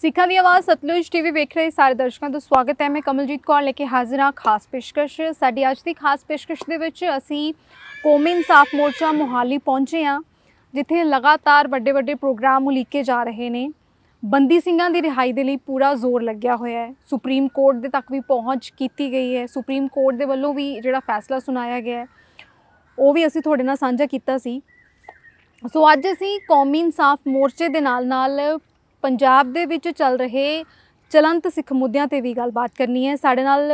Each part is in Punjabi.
ਸਿੱਖਾਂ ਦੀ ਆਵਾਜ਼ ਸਤਲੁਜ ਟੀਵੀ ਵੇਖ ਰਹੇ ਸਾਰੇ ਦਰਸ਼ਕਾਂ ਦਾ ਸਵਾਗਤ ਹੈ ਮੈਂ ਕਮਲਜੀਤ ਕੌਰ ਲੈ ਕੇ ਹਾਜ਼ਰ ਹਾਂ ਖਾਸ ਪੇਸ਼ਕਸ਼ ਸਾਡੀ ਅੱਜ ਦੀ ਖਾਸ ਪੇਸ਼ਕਸ਼ ਦੇ ਵਿੱਚ ਅਸੀਂ ਕੌਮੀ ਇਨਸਾਫ ਮੋਰਚਾ ਮੁਹਾਲੀ ਪਹੁੰਚੇ ਹਾਂ ਜਿੱਥੇ ਲਗਾਤਾਰ ਵੱਡੇ ਵੱਡੇ ਪ੍ਰੋਗਰਾਮ ਉਲੀਕੇ ਜਾ ਰਹੇ ਨੇ ਬੰਦੀ ਸਿੰਘਾਂ ਦੀ ਰਿਹਾਈ ਦੇ ਲਈ ਪੂਰਾ ਜ਼ੋਰ ਲੱਗਿਆ ਹੋਇਆ ਹੈ ਸੁਪਰੀਮ ਕੋਰਟ ਦੇ ਤੱਕ ਵੀ ਪਹੁੰਚ ਕੀਤੀ ਗਈ ਹੈ ਸੁਪਰੀਮ ਕੋਰਟ ਦੇ ਵੱਲੋਂ ਵੀ ਜਿਹੜਾ ਫੈਸਲਾ ਸੁਣਾਇਆ ਗਿਆ ਉਹ ਵੀ ਅਸੀਂ ਤੁਹਾਡੇ ਨਾਲ ਸਾਂਝਾ ਕੀਤਾ ਸੀ ਸੋ ਅੱਜ ਅਸੀਂ ਕੌਮੀ ਇਨਸਾਫ ਮੋਰਚੇ ਦੇ ਨਾਲ ਨਾਲ ਪੰਜਾਬ ਦੇ ਵਿੱਚ ਚੱਲ ਰਹੇ ਚਲੰਤ ਸਿੱਖ ਮੁੱਦਿਆਂ ਤੇ ਵੀ ਗੱਲਬਾਤ ਕਰਨੀ ਹੈ ਸਾਡੇ ਨਾਲ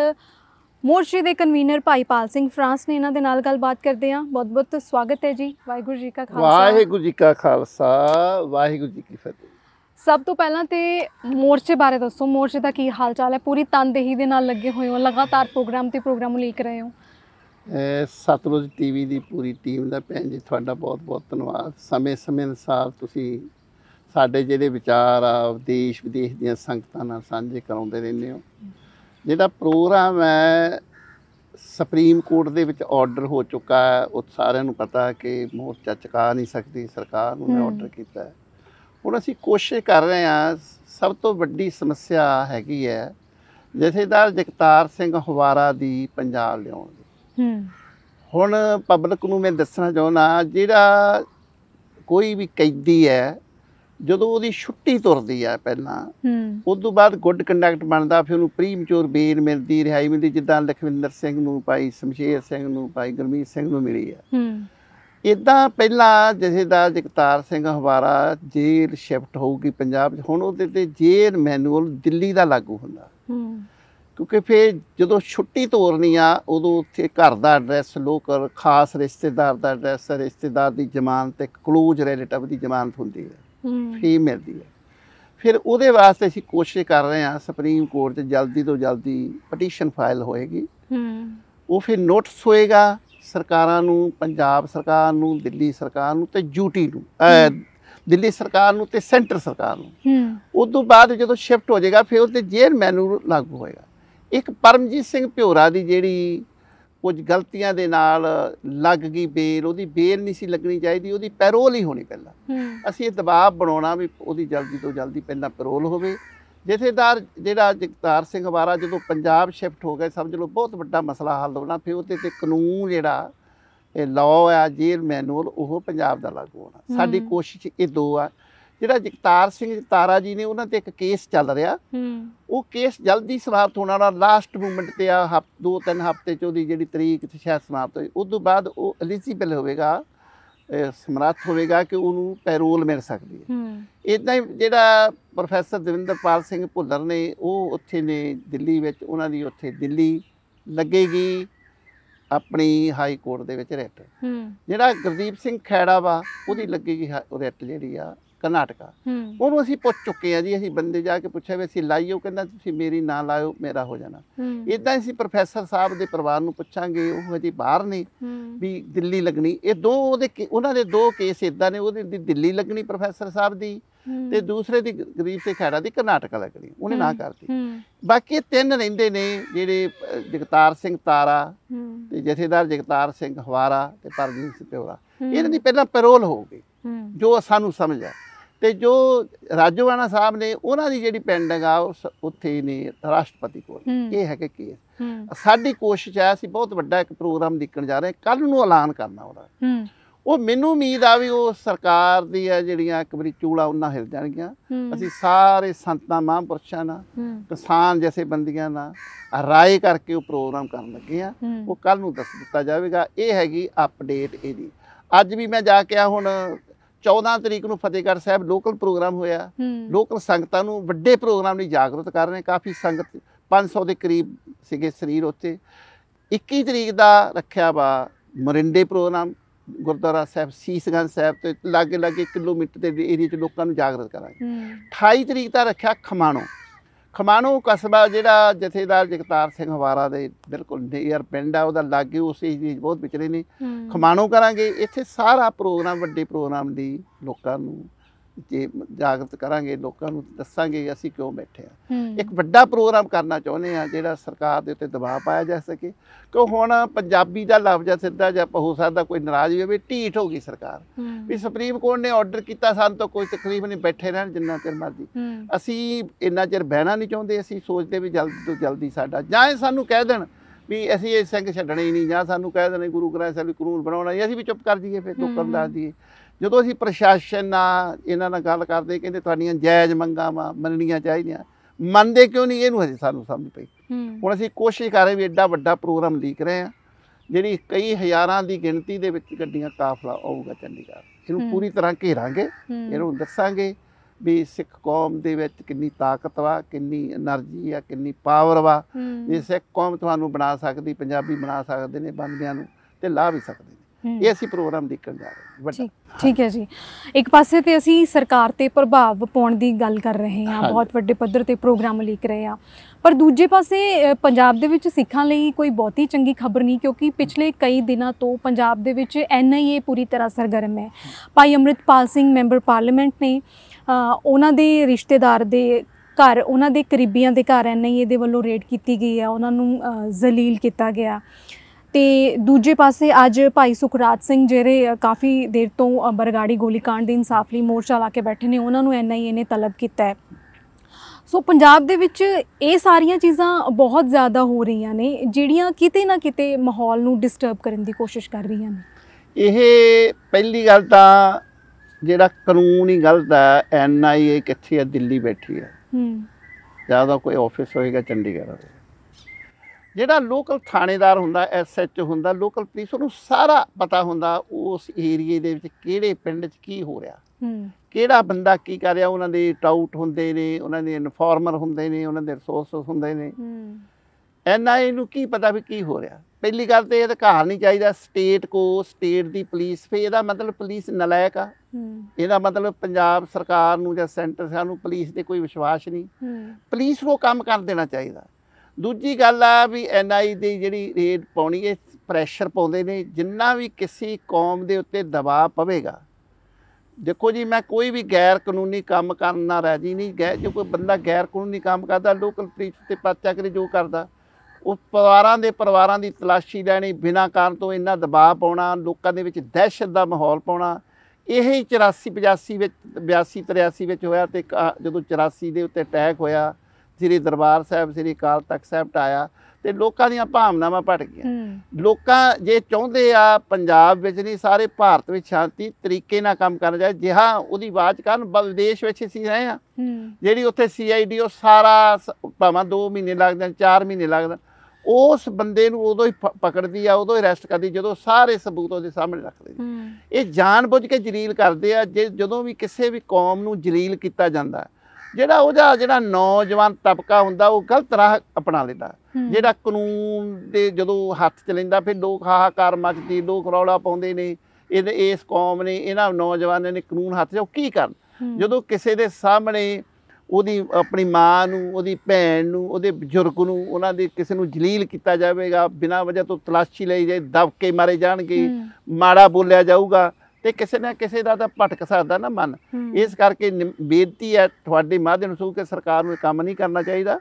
ਮੋਰਚੇ ਦੇ ਕਨਵੀਨਰ ਭਾਈ ਪਾਲ ਸਿੰਘ ਫਰਾਂਸ ਨੇ ਇਹਨਾਂ ਦੇ ਨਾਲ ਗੱਲਬਾਤ ਕਰਦੇ ਆ ਬਹੁਤ-ਬਹੁਤ ਸਵਾਗਤ ਹੈ ਜੀ ਵਾਹਿਗੁਰੂ ਜੀ ਕਾ ਖਾਲਸਾ ਵਾਹਿਗੁਰੂ ਜੀ ਕਾ ਖਾਲਸਾ ਵਾਹਿਗੁਰੂ ਜੀ ਕੀ ਫਤਿਹ ਸਭ ਤੋਂ ਪਹਿਲਾਂ ਤੇ ਮੋਰਚੇ ਬਾਰੇ ਦੱਸੋ ਮੋਰਚੇ ਦਾ ਕੀ ਹਾਲ ਚਾਲ ਹੈ ਪੂਰੀ ਤਨਦੇਹੀ ਦੇ ਨਾਲ ਲੱਗੇ ਹੋਏ ਹੋ ਲਗਾਤਾਰ ਪ੍ਰੋਗਰਾਮ ਤੇ ਪ੍ਰੋਗਰਾਮ ਉਲੀਕ ਰਹੇ ਹੋ ਸਤਲੁਜ ਟੀਵੀ ਦੀ ਪੂਰੀ ਟੀਮ ਦਾ ਭੈਣ ਜੀ ਤੁਹਾਡਾ ਬਹੁਤ-ਬਹੁਤ ਧੰਨਵਾਦ ਸਮੇਂ-ਸਮੇਂ ਅਨਸਾਰ ਤੁਸੀਂ ਸਾਡੇ ਜਿਹੜੇ ਵਿਚਾਰ ਆ ਦੇਸ਼ ਵਿਦੇਸ਼ ਦੀਆਂ ਸੰਗਤਾਂ ਨਾਲ ਸਾਂਝੇ ਕਰਾਉਂਦੇ ਰਹਿੰਦੇ ਹਾਂ ਜਿਹੜਾ ਪ੍ਰੋਗਰਾਮ ਹੈ ਸੁਪਰੀਮ ਕੋਰਟ ਦੇ ਵਿੱਚ ਆਰਡਰ ਹੋ ਚੁੱਕਾ ਹੈ ਉਹ ਸਾਰਿਆਂ ਨੂੰ ਪਤਾ ਕਿ ਮੋਰਚਾ ਚਚਕਾ ਨਹੀਂ ਸਕਦੀ ਸਰਕਾਰ ਨੂੰ ਆਰਡਰ ਕੀਤਾ ਹੈ ਹੁਣ ਅਸੀਂ ਕੋਸ਼ਿਸ਼ ਕਰ ਰਹੇ ਹਾਂ ਸਭ ਤੋਂ ਵੱਡੀ ਸਮੱਸਿਆ ਹੈਗੀ ਹੈ ਜਥੇਦਾਰ ਜਗਤਾਰ ਸਿੰਘ ਹਵਾਰਾ ਦੀ ਪੰਜਾਬ ਲਿਆਉਣ ਦੀ ਹੁਣ ਪਬਲਿਕ ਨੂੰ ਮੈਂ ਦੱਸਣਾ ਚਾਹੁੰਦਾ ਜਿਹੜਾ ਕੋਈ ਵੀ ਕੈਦੀ ਹੈ ਜਦੋਂ ਉਹਦੀ ਛੁੱਟੀ ਤੁਰਦੀ ਆ ਪਹਿਲਾਂ ਉਸ ਤੋਂ ਬਾਅਦ ਗੁੱਡ ਕੰਡਕਟ ਬਣਦਾ ਫਿਰ ਉਹਨੂੰ ਪ੍ਰੀਮਚੋਰ ਬੇਨ ਮਿਲਦੀ ਰਿਹਾਈ ਮਿਲਦੀ ਜਿੱਦਾਂ ਲਖਵਿੰਦਰ ਸਿੰਘ ਨੂੰ ਪਾਈ ਸਮਸ਼ੇਰ ਸਿੰਘ ਨੂੰ ਪਾਈ ਗਰਮੀਤ ਸਿੰਘ ਨੂੰ ਮਿਲੀ ਆ ਇਦਾਂ ਪਹਿਲਾਂ ਜਥੇਦਾਰ ਜਗਤਾਰ ਸਿੰਘ ਹਵਾਰਾ ਜੇਲ੍ਹ ਸ਼ਿਫਟ ਹੋਊਗੀ ਪੰਜਾਬ 'ਚ ਹੁਣ ਉਹਦੇ ਤੇ ਜੇਲ੍ਹ ਮੈਨੂਅਲ ਦਿੱਲੀ ਦਾ ਲਾਗੂ ਹੁੰਦਾ ਕਿਉਂਕਿ ਫਿਰ ਜਦੋਂ ਛੁੱਟੀ ਤੋਰਨੀ ਆ ਉਦੋਂ ਉੱਥੇ ਘਰ ਦਾ ਐਡਰੈਸ ਲੋਕਰ ਖਾਸ ਰਿਸ਼ਤੇਦਾਰ ਦਾ ਐਡਰੈਸ ਰਿਸ਼ਤੇਦਾਰ ਦੀ ਜ਼ਮਾਨਤ ਇੱਕ ਕਲੋਜ਼ ਰਿਲੇਟਿਵ ਦੀ ਜ਼ਮਾਨਤ ਹੁੰਦੀ ਹੈ ਫੀ ਮਿਲਦੀ ਹੈ ਫਿਰ ਉਹਦੇ ਵਾਸਤੇ ਅਸੀਂ ਕੋਸ਼ਿਸ਼ ਕਰ ਰਹੇ ਹਾਂ ਸੁਪਰੀਮ ਕੋਰਟ 'ਚ ਜਲਦੀ ਤੋਂ ਜਲਦੀ ਪਟੀਸ਼ਨ ਫਾਈਲ ਹੋਏਗੀ ਉਹ ਫਿਰ ਨੋਟਿਸ ਹੋਏਗਾ ਸਰਕਾਰਾਂ ਨੂੰ ਪੰਜਾਬ ਸਰਕਾਰ ਨੂੰ ਦਿੱਲੀ ਸਰਕਾਰ ਨੂੰ ਤੇ ਯੂਟੀ ਨੂੰ ਦਿੱਲੀ ਸਰਕਾਰ ਨੂੰ ਤੇ ਸੈਂਟਰ ਸਰਕਾਰ ਨੂੰ ਉਸ ਤੋਂ ਬਾਅਦ ਜਦੋਂ ਸ਼ਿਫਟ ਹੋ ਜਾਏਗਾ ਫਿਰ ਉਹਤੇ ਜੇਲ੍ਹ ਮੈਨੂ ਲਾਗੂ ਹੋਏਗਾ ਇੱਕ ਪਰਮਜੀਤ ਸਿੰਘ ਭਿਓਰਾ ਦੀ ਜਿਹੜੀ ਕੁਝ ਗਲਤੀਆਂ ਦੇ ਨਾਲ ਲੱਗ ਗਈ ਬੇਲ ਉਹਦੀ ਬੇਲ ਨਹੀਂ ਸੀ ਲੱਗਣੀ ਚਾਹੀਦੀ ਉਹਦੀ ਪੈਰੋਲ ਹੀ ਹੋਣੀ ਪਹਿਲਾਂ ਅਸੀਂ ਇਹ ਦਬਾਅ ਬਣਾਉਣਾ ਵੀ ਉਹਦੀ ਜਲਦੀ ਤੋਂ ਜਲਦੀ ਪਹਿਲਾਂ ਪੈਰੋਲ ਹੋਵੇ ਜਥੇਦਾਰ ਜਿਹੜਾ ਜਗਤਾਰ ਸਿੰਘ ਵਾਰਾ ਜਦੋਂ ਪੰਜਾਬ ਸ਼ਿਫਟ ਹੋ ਗਏ ਸਮਝ ਲਓ ਬਹੁਤ ਵੱਡਾ ਮਸਲਾ ਹੱਲ ਹੋਣਾ ਫਿਰ ਉਹਦੇ ਤੇ ਕਾਨੂੰਨ ਜਿਹੜਾ ਇਹ ਲਾਅ ਆ ਜੇਲ੍ਹ ਮੈਨੂਅਲ ਉਹ ਪੰਜਾਬ ਦਾ ਲਾਗੂ ਹੋਣਾ ਸਾਡੀ ਕੋਸ਼ਿਸ਼ ਇਹ ਦੋ ਆ ਜਿਹੜਾ ਜਗਤਾਰ ਸਿੰਘ ਜਤਾਰਾ ਜੀ ਨੇ ਉਹਨਾਂ ਤੇ ਇੱਕ ਕੇਸ ਚੱਲ ਰਿਹਾ ਉਹ ਕੇਸ ਜਲਦੀ ਸਮਾਪਤ ਹੋਣਾ ਦਾ ਲਾਸਟ ਮੂਮੈਂਟ ਤੇ ਆ ਦੋ ਤਿੰਨ ਹਫਤੇ ਚ ਉਹਦੀ ਜਿਹੜੀ ਤਰੀਕ ਤੇ ਸ਼ਾਇਦ ਸਮਾਪਤ ਹੋਈ ਉਸ ਤੋਂ ਬਾਅਦ ਉਹ ਐਲੀਜੀਬਲ ਹੋਵੇਗਾ ਸਮਰੱਥ ਹੋਵੇਗਾ ਕਿ ਉਹਨੂੰ ਪੈਰੋਲ ਮਿਲ ਸਕਦੀ ਹੈ ਇਦਾਂ ਹੀ ਜਿਹੜਾ ਪ੍ਰੋਫੈਸਰ ਦਵਿੰਦਰਪਾਲ ਸਿੰਘ ਭੁੱਲਰ ਨੇ ਉਹ ਉੱਥੇ ਨੇ ਦਿੱਲੀ ਵਿੱਚ ਉਹਨਾਂ ਦੀ ਉੱਥੇ ਦਿੱਲੀ ਲੱਗੇਗੀ ਆਪਣੀ ਹਾਈ ਕੋਰਟ ਦੇ ਵਿੱਚ ਰਿਟ ਜਿਹੜਾ ਗੁਰਦੀਪ ਸਿੰਘ ਖੈੜਾ ਵਾ ਉਹਦੀ ਲੱਗੇਗੀ ਰਿਟ ਜਿਹੜੀ ਆ ਕਰਨਾਟਕਾ ਉਹਨੂੰ ਅਸੀਂ ਪੁੱਛ ਚੁੱਕੇ ਆ ਜੀ ਅਸੀਂ ਬੰਦੇ ਜਾ ਕੇ ਪੁੱਛਿਆ ਵੀ ਅਸੀਂ ਲਾਈਓ ਕਹਿੰਦਾ ਤੁਸੀਂ ਮੇਰੀ ਨਾ ਲਾਇਓ ਮੇਰਾ ਹੋ ਜਾਣਾ ਇਦਾਂ ਅਸੀਂ ਪ੍ਰੋਫੈਸਰ ਸਾਹਿਬ ਦੇ ਪਰਿਵਾਰ ਨੂੰ ਪੁੱਛਾਂਗੇ ਉਹ ਹਜੇ ਬਾਹਰ ਨੇ ਵੀ ਦਿੱਲੀ ਲੱਗਣੀ ਇਹ ਦੋ ਉਹਦੇ ਉਹਨਾਂ ਦੇ ਦੋ ਕੇਸ ਇਦਾਂ ਨੇ ਉਹਦੀ ਦਿੱਲੀ ਲੱਗਣੀ ਪ੍ਰੋਫੈਸਰ ਸਾਹਿਬ ਦੀ ਤੇ ਦੂਸਰੇ ਦੀ ਗਰੀਬ ਤੇ ਖੈੜਾ ਦੀ ਕਰਨਾਟਕਾ ਲੱਗਣੀ ਉਹਨੇ ਨਾ ਕਰਤੀ ਬਾਕੀ ਤਿੰਨ ਰਹਿੰਦੇ ਨੇ ਜਿਹੜੇ ਜਗਤਾਰ ਸਿੰਘ ਤਾਰਾ ਤੇ ਜਥੇਦਾਰ ਜਗਤਾਰ ਸਿੰਘ ਹਵਾਰਾ ਤੇ ਪਰਮਜੀਤ ਸਿੰਘ ਪਿਓਰਾ ਇਹਨਾਂ ਦੀ ਪਹਿਲਾਂ ਪੈਰੋਲ ਹੋ ਗਈ ਜੋ ਸਾਨੂੰ ਸਮਝ ਆ ਤੇ ਜੋ ਰਾਜਵਾਨਾ ਸਾਹਿਬ ਨੇ ਉਹਨਾਂ ਦੀ ਜਿਹੜੀ ਪੈਂਡਿੰਗ ਆ ਉੱਥੇ ਹੀ ਨੇ ਰਾਸ਼ਟਰਪਤੀ ਕੋਲ ਇਹ ਹੈ ਕਿ ਕੀ ਸਾਡੀ ਕੋਸ਼ਿਸ਼ ਆ ਸੀ ਬਹੁਤ ਵੱਡਾ ਇੱਕ ਪ੍ਰੋਗਰਾਮ ਦੇਖਣ ਜਾ ਰਹੇ ਕੱਲ ਨੂੰ ਐਲਾਨ ਕਰਨਾ ਉਹਦਾ ਉਹ ਮੈਨੂੰ ਉਮੀਦ ਆ ਵੀ ਉਹ ਸਰਕਾਰ ਦੀ ਆ ਜਿਹੜੀਆਂ ਇੱਕ ਵਾਰੀ ਚੂਲਾ ਉਹਨਾਂ ਹਿਲ ਜਾਣਗੀਆਂ ਅਸੀਂ ਸਾਰੇ ਸੰਤਾਂ ਮਹਾਂਪੁਰਸ਼ਾਂ ਨਾਲ ਕਿਸਾਨ ਜੈਸੇ ਬੰਦੀਆਂ ਨਾਲ ਰਾਏ ਕਰਕੇ ਉਹ ਪ੍ਰੋਗਰਾਮ ਕਰਨ ਲੱਗੇ ਆ ਉਹ ਕੱਲ ਨੂੰ ਦੱਸ ਦਿੱਤਾ ਜਾਵੇਗਾ ਇਹ ਹੈਗੀ ਅਪਡੇਟ ਇਹਦੀ ਅੱਜ ਵੀ ਮੈਂ ਜਾ ਕੇ ਆ ਹੁਣ 14 ਤਰੀਕ ਨੂੰ ਫਤਿਹਗੜ ਸਾਹਿਬ ਲੋਕਲ ਪ੍ਰੋਗਰਾਮ ਹੋਇਆ ਲੋਕਲ ਸੰਗਤਾਂ ਨੂੰ ਵੱਡੇ ਪ੍ਰੋਗਰਾਮ ਲਈ ਜਾਗਰੂਕ ਕਰ ਰਹੇ ਕਾਫੀ ਸੰਗਤ 500 ਦੇ ਕਰੀਬ ਸੀਗੇ ਸਰੀਰ ਉੱਤੇ 21 ਤਰੀਕ ਦਾ ਰੱਖਿਆ ਵਾ ਮਰਿੰਡੇ ਪ੍ਰੋਗਰਾਮ ਗੁਰਦੁਆਰਾ ਸਾਹਿਬ ਸੀਸਗੰਜ ਸਾਹਿਬ ਤੇ ਲਾਗੇ ਲਾਗੇ ਕਿਲੋਮੀਟਰ ਦੇ ਏਰੀਆ 'ਚ ਲੋਕਾਂ ਨੂੰ ਜਾਗਰੂਕ ਕਰਾਂਗੇ 28 ਤਰੀਕ ਦਾ ਰੱਖਿਆ ਖਮਾਣੋ ਖਮਾਨੂ ਕਸਬਾ ਜਿਹੜਾ ਜਥੇਦਾਰ ਜਗਤਾਰ ਸਿੰਘ ਹਵਾਰਾ ਦੇ ਬਿਲਕੁਲ ਨੀਅਰ ਪਿੰਡ ਆ ਉਹਦਾ ਲਾਗੇ ਉਸੇ ਚੀਜ਼ ਬਹੁਤ ਵਿਚਰੇ ਨੇ ਖਮਾਨੂ ਕਰਾਂਗੇ ਇੱਥੇ ਸਾਰਾ ਪ੍ਰੋਗਰਾਮ ਵੱਡੇ ਪ੍ਰੋਗਰਾਮ ਦੀ ਲੋਕਾਂ ਨੂੰ ਜੇ ਜਾਗਰਤ ਕਰਾਂਗੇ ਲੋਕਾਂ ਨੂੰ ਦੱਸਾਂਗੇ ਅਸੀਂ ਕਿਉਂ ਬੈਠੇ ਆ ਇੱਕ ਵੱਡਾ ਪ੍ਰੋਗਰਾਮ ਕਰਨਾ ਚਾਹੁੰਦੇ ਆ ਜਿਹੜਾ ਸਰਕਾਰ ਦੇ ਉੱਤੇ ਦਬਾਅ ਪਾਇਆ ਜਾ ਸਕੇ ਕਿ ਹੁਣ ਪੰਜਾਬੀ ਦਾ ਲਫ਼ਜ਼ ਆ ਸਿੱਧਾ ਜਾਂ ਹੋ ਸਕਦਾ ਕੋਈ ਨਾਰਾਜ਼ ਹੋਵੇ ਢੀਠ ਹੋ ਗਈ ਸਰਕਾਰ ਵੀ ਸੁਪਰੀਮ ਕੋਰਟ ਨੇ ਆਰਡਰ ਕੀਤਾ ਸਾਨੂੰ ਤਾਂ ਕੋਈ ਤਕਰੀਬ ਨਹੀਂ ਬੈਠੇ ਰਹਿਣ ਜਿੰਨਾ ਚਿਰ ਮਰਜ਼ੀ ਅਸੀਂ ਇੰਨਾ ਚਿਰ ਬਹਿਣਾ ਨਹੀਂ ਚਾਹੁੰਦੇ ਅਸੀਂ ਸੋਚਦੇ ਵੀ ਜਲਦੀ ਤੋਂ ਜਲਦੀ ਸਾਡਾ ਜਾਂ ਸਾਨੂੰ ਕਹਿ ਦੇਣ ਵੀ ਅਸੀਂ ਇਹ ਸਿੰਘ ਛੱਡਣੇ ਹੀ ਨਹੀਂ ਜਾਂ ਸਾਨੂੰ ਕਹਿ ਦੇਣੇ ਗੁਰੂ ਗ੍ਰੰਥ ਸਾਹਿਬ ਕਾਨੂੰਨ ਬਣਾਉਣਾ ਅਸੀਂ ਵੀ ਚੁੱਪ ਕਰ ਜਾਈਏ ਫਿਰ ਲੋਕਾਂ ਨੂੰ ਦੱਸ ਦਈਏ ਜਦੋਂ ਅਸੀਂ ਪ੍ਰਸ਼ਾਸਨ ਨਾਲ ਇਹਨਾਂ ਨਾਲ ਗੱਲ ਕਰਦੇ ਕਹਿੰਦੇ ਤੁਹਾਡੀਆਂ ਜਾਇਜ਼ ਮੰਗਾਂ ਵਾ ਮੰਨਣੀਆਂ ਚਾਹੀਦੀਆਂ ਮੰਨਦੇ ਕਿਉਂ ਨਹੀਂ ਇਹਨੂੰ ਅਜੇ ਸਾਨੂੰ ਸਮਝ ਪਈ ਹੁਣ ਅਸੀਂ ਕੋਸ਼ਿਸ਼ ਕਰ ਰਹੇ ਵੀ ਐਡਾ ਵੱਡਾ ਪ੍ਰੋਗਰਾਮ ਲੀਕ ਰਹੇ ਆ ਜਿਹੜੀ ਕਈ ਹਜ਼ਾਰਾਂ ਦੀ ਗਿਣਤੀ ਦੇ ਵਿੱਚ ਗੱਡੀਆਂ ਕਾਫਲਾ ਆਊਗਾ ਚੰਡੀਗੜ੍ਹ ਇਹਨੂੰ ਪੂਰੀ ਤਰ੍ਹਾਂ ਘੇਰਾਂਗੇ ਇਹਨੂੰ ਦੱਸਾਂਗੇ ਵੀ ਸਿੱਖ ਕੌਮ ਦੇ ਵਿੱਚ ਕਿੰਨੀ ਤਾਕਤ ਵਾ ਕਿੰਨੀ એનર્ਜੀ ਆ ਕਿੰਨੀ ਪਾਵਰ ਵਾ ਇਹ ਸਿੱਖ ਕੌਮ ਤੁਹਾਨੂੰ ਬਣਾ ਸਕਦੀ ਪੰਜਾਬੀ ਬਣਾ ਸਕਦੇ ਨੇ ਬੰਦਿਆਂ ਨੂੰ ਤੇ ਲਾ ਵੀ ਸਕਦੇ ਇਹ ਅਸੀਂ ਪ੍ਰੋਗਰਾਮ ਦੇਖਣ ਜਾ ਰਹੇ ਹਾਂ ਠੀਕ ਹੈ ਜੀ ਇੱਕ ਪਾਸੇ ਤੇ ਅਸੀਂ ਸਰਕਾਰ ਤੇ ਪ੍ਰਭਾਵ ਪਾਉਣ ਦੀ ਗੱਲ ਕਰ ਰਹੇ ਹਾਂ ਬਹੁਤ ਵੱਡੇ ਪੱਧਰ ਤੇ ਪ੍ਰੋਗਰਾਮ ਲਿਖ ਰਹੇ ਹਾਂ ਪਰ ਦੂਜੇ ਪਾਸੇ ਪੰਜਾਬ ਦੇ ਵਿੱਚ ਸਿੱਖਾਂ ਲਈ ਕੋਈ ਬਹੁਤੀ ਚੰਗੀ ਖਬਰ ਨਹੀਂ ਕਿਉਂਕਿ ਪਿਛਲੇ ਕਈ ਦਿਨਾਂ ਤੋਂ ਪੰਜਾਬ ਦੇ ਵਿੱਚ ਐਨਆਈਏ ਪੂਰੀ ਤਰ੍ਹਾਂ ਸਰਗਰਮ ਹੈ ਭਾਈ ਅਮਰਿਤਪਾਲ ਸਿੰਘ ਮੈਂਬਰ ਪਾਰਲੀਮੈਂਟ ਨੇ ਉਹਨਾਂ ਦੇ ਰਿਸ਼ਤੇਦਾਰ ਦੇ ਘਰ ਉਹਨਾਂ ਦੇ ਕਰੀਬੀਆਂ ਦੇ ਘਰ ਐਨਆਈਏ ਦੇ ਵੱਲੋਂ ਰੇਡ ਕੀਤੀ ਗਈ ਹੈ ਉਹਨਾਂ ਨੂੰ ਜ਼ਲੀਲ ਕੀਤਾ ਗਿਆ ਤੇ ਦੂਜੇ ਪਾਸੇ ਅੱਜ ਭਾਈ ਸੁਖਰਾਜ ਸਿੰਘ ਜਿਹੜੇ ਕਾਫੀ ਦੇਰ ਤੋਂ ਬਰਗਾੜੀ ਗੋਲੀकांड ਦੇ ਇਨਸਾਫ ਲਈ ਮੋਰਚਾ ਲਾ ਕੇ ਬੈਠੇ ਨੇ ਉਹਨਾਂ ਨੂੰ ਐਨਆਈਏ ਨੇ ਤਲਬ ਕੀਤਾ ਹੈ ਸੋ ਪੰਜਾਬ ਦੇ ਵਿੱਚ ਇਹ ਸਾਰੀਆਂ ਚੀਜ਼ਾਂ ਬਹੁਤ ਜ਼ਿਆਦਾ ਹੋ ਰਹੀਆਂ ਨੇ ਜਿਹੜੀਆਂ ਕਿਤੇ ਨਾ ਕਿਤੇ ਮਾਹੌਲ ਨੂੰ ਡਿਸਟਰਬ ਕਰਨ ਦੀ ਕੋਸ਼ਿਸ਼ ਕਰ ਰਹੀਆਂ ਨੇ ਇਹ ਪਹਿਲੀ ਗੱਲ ਤਾਂ ਜਿਹੜਾ ਕਾਨੂੰਨ ਹੀ ਗਲਤ ਹੈ ਐਨਆਈਏ ਕਿੱਥੇ ਹੈ ਦਿੱਲੀ ਬੈਠੀ ਹੈ ਹੂੰ ਜਿਆਦਾ ਕੋਈ ਆਫਿਸ ਹੋਏਗਾ ਚੰਡੀਗੜ੍ਹ ਦਾ ਜਿਹੜਾ ਲੋਕਲ ਥਾਣੇਦਾਰ ਹੁੰਦਾ ਐਸਐਚ ਹੁੰਦਾ ਲੋਕਲ ਪੁਲਿਸ ਨੂੰ ਸਾਰਾ ਪਤਾ ਹੁੰਦਾ ਉਸ ਏਰੀਏ ਦੇ ਵਿੱਚ ਕਿਹੜੇ ਪਿੰਡ 'ਚ ਕੀ ਹੋ ਰਿਹਾ ਕਿਹੜਾ ਬੰਦਾ ਕੀ ਕਰ ਰਿਹਾ ਉਹਨਾਂ ਦੇ ਟਾਊਟ ਹੁੰਦੇ ਨੇ ਉਹਨਾਂ ਦੇ ਇਨਫਾਰਮਰ ਹੁੰਦੇ ਨੇ ਉਹਨਾਂ ਦੇ ਰਿਸੋਰਸਸ ਹੁੰਦੇ ਨੇ ਐਨਆਈ ਨੂੰ ਕੀ ਪਤਾ ਵੀ ਕੀ ਹੋ ਰਿਹਾ ਪਹਿਲੀ ਗੱਲ ਤੇ ਇਹ ਅਧਿਕਾਰ ਨਹੀਂ ਚਾਹੀਦਾ ਸਟੇਟ ਕੋ ਸਟੇਟ ਦੀ ਪੁਲਿਸ ਫੇ ਇਹਦਾ ਮਤਲਬ ਪੁਲਿਸ ਨਲਾਇਕ ਆ ਇਹਦਾ ਮਤਲਬ ਪੰਜਾਬ ਸਰਕਾਰ ਨੂੰ ਜਾਂ ਸੈਂਟਰ ਸਾਨੂੰ ਪੁਲਿਸ ਤੇ ਕੋਈ ਵਿਸ਼ਵਾਸ ਨਹੀਂ ਪੁਲਿਸ ਨੂੰ ਕੰਮ ਕਰ ਦੇਣਾ ਚਾਹੀਦਾ ਦੂਜੀ ਗੱਲ ਆ ਵੀ ਐਨਆਈ ਦੀ ਜਿਹੜੀ ਰੇਟ ਪਾਉਣੀ ਹੈ ਪ੍ਰੈਸ਼ਰ ਪਾਉਂਦੇ ਨੇ ਜਿੰਨਾ ਵੀ ਕਿਸੇ ਕੌਮ ਦੇ ਉੱਤੇ ਦਬਾਅ ਪਵੇਗਾ ਦੇਖੋ ਜੀ ਮੈਂ ਕੋਈ ਵੀ ਗੈਰ ਕਾਨੂੰਨੀ ਕੰਮ ਕਰਨ ਨਾਲ ਰਾਜੀ ਨਹੀਂ ਗੈ ਜੇ ਕੋਈ ਬੰਦਾ ਗੈਰ ਕਾਨੂੰਨੀ ਕੰਮ ਕਰਦਾ ਲੋਕਲ ਪ੍ਰੀਚ ਤੇ ਪਾਚਾ ਕਰੇ ਜੋ ਕਰਦਾ ਉਹ ਪਰਿਵਾਰਾਂ ਦੇ ਪਰਿਵਾਰਾਂ ਦੀ ਤਲਾਸ਼ੀ ਲੈਣੀ ਬਿਨਾਂ ਕਾਰਨ ਤੋਂ ਇੰਨਾ ਦਬਾਅ ਪਾਉਣਾ ਲੋਕਾਂ ਦੇ ਵਿੱਚ ਦਹਿਸ਼ਤ ਦਾ ਮਾਹੌਲ ਪਾਉਣਾ ਇਹ ਹੀ 84 85 ਵਿੱਚ 82 83 ਵਿੱਚ ਹੋਇਆ ਤੇ ਜਦੋਂ 84 ਦੇ ਉੱਤੇ ਅਟੈਕ ਹੋਇਆ ਸ੍ਰੀ ਦਰਬਾਰ ਸਾਹਿਬ ਸ੍ਰੀ ਕਾਲ ਤਖਤ ਸਾਹਿਬ ਟਾਇਆ ਤੇ ਲੋਕਾਂ ਦੀਆਂ ਭਾਵਨਾਵਾਂ ਪਟ ਗਈਆਂ ਲੋਕਾਂ ਜੇ ਚਾਹੁੰਦੇ ਆ ਪੰਜਾਬ ਵਿੱਚ ਨਹੀਂ ਸਾਰੇ ਭਾਰਤ ਵਿੱਚ ਸ਼ਾਂਤੀ ਤਰੀਕੇ ਨਾਲ ਕੰਮ ਕਰਨਾ ਚਾਹੀਦਾ ਜਿਹਾ ਉਹਦੀ ਆਵਾਜ਼ ਕਰਨ ਬਲਦੇਸ਼ ਵਿੱਚ ਸੀ ਰਹੇ ਆ ਜਿਹੜੀ ਉੱਥੇ ਸੀਆਈਡੀ ਉਹ ਸਾਰਾ ਭਾਵੇਂ 2 ਮਹੀਨੇ ਲੱਗਦੇ ਜਾਣ 4 ਮਹੀਨੇ ਲੱਗਦਾ ਉਸ ਬੰਦੇ ਨੂੰ ਉਦੋਂ ਹੀ ਪਕੜਦੀ ਆ ਉਦੋਂ ਹੀ ਅਰੈਸਟ ਕਰਦੀ ਜਦੋਂ ਸਾਰੇ ਸਬੂਤ ਉਹਦੇ ਸਾਹਮਣੇ ਰੱਖਦੇ ਇਹ ਜਾਣਬੁੱਝ ਕੇ ਜਲੀਲ ਕਰਦੇ ਆ ਜੇ ਜਦੋਂ ਵੀ ਕਿਸੇ ਵੀ ਕੌਮ ਨੂੰ ਜਲੀਲ ਕੀਤਾ ਜਾਂਦਾ ਹੈ ਜਿਹੜਾ ਉਹਦਾ ਜਿਹੜਾ ਨੌਜਵਾਨ ਤਬਕਾ ਹੁੰਦਾ ਉਹ ਗਲਤ ਰਾਹ ਅਪਣਾ ਲੈਂਦਾ ਜਿਹੜਾ ਕਾਨੂੰਨ ਦੇ ਜਦੋਂ ਹੱਥ ਚ ਲੈਂਦਾ ਫਿਰ ਲੋਕ ਹਾਹਾਕਾਰ ਮਚਦੀ ਲੋਕ ਰੌਲਾ ਪਾਉਂਦੇ ਨੇ ਇਹਦੇ ਇਸ ਕੌਮ ਨੇ ਇਹਨਾਂ ਨੌਜਵਾਨਾਂ ਨੇ ਕਾਨੂੰਨ ਹੱਥ 'ਚ ਉਹ ਕੀ ਕਰਨ ਜਦੋਂ ਕਿਸੇ ਦੇ ਸਾਹਮਣੇ ਉਹਦੀ ਆਪਣੀ ਮਾਂ ਨੂੰ ਉਹਦੀ ਭੈਣ ਨੂੰ ਉਹਦੇ ਬਜ਼ੁਰਗ ਨੂੰ ਉਹਨਾਂ ਦੇ ਕਿਸੇ ਨੂੰ ਜਲੀਲ ਕੀਤਾ ਜਾਵੇਗਾ ਬਿਨਾਂ ਵਜ੍ਹਾ ਤੋਂ ਤਲਾਸ਼ੀ ਲਈ ਜਾਏ ਦਬਕੇ ਮਾਰੇ ਜਾਣਗੇ ਮਾੜਾ ਬੋਲਿਆ ਜਾਊਗਾ ਤੇ ਕਿਸੇ ਨਾ ਕਿਸੇ ਦਾ ਤਾਂ ਭਟਕ ਸਕਦਾ ਨਾ ਮਨ ਇਸ ਕਰਕੇ ਬੇਨਤੀ ਹੈ ਤੁਹਾਡੀ ਮਾਧਿਅਮ ਸੂ ਕਿ ਸਰਕਾਰ ਨੂੰ ਕੰਮ ਨਹੀਂ ਕਰਨਾ ਚਾਹੀਦਾ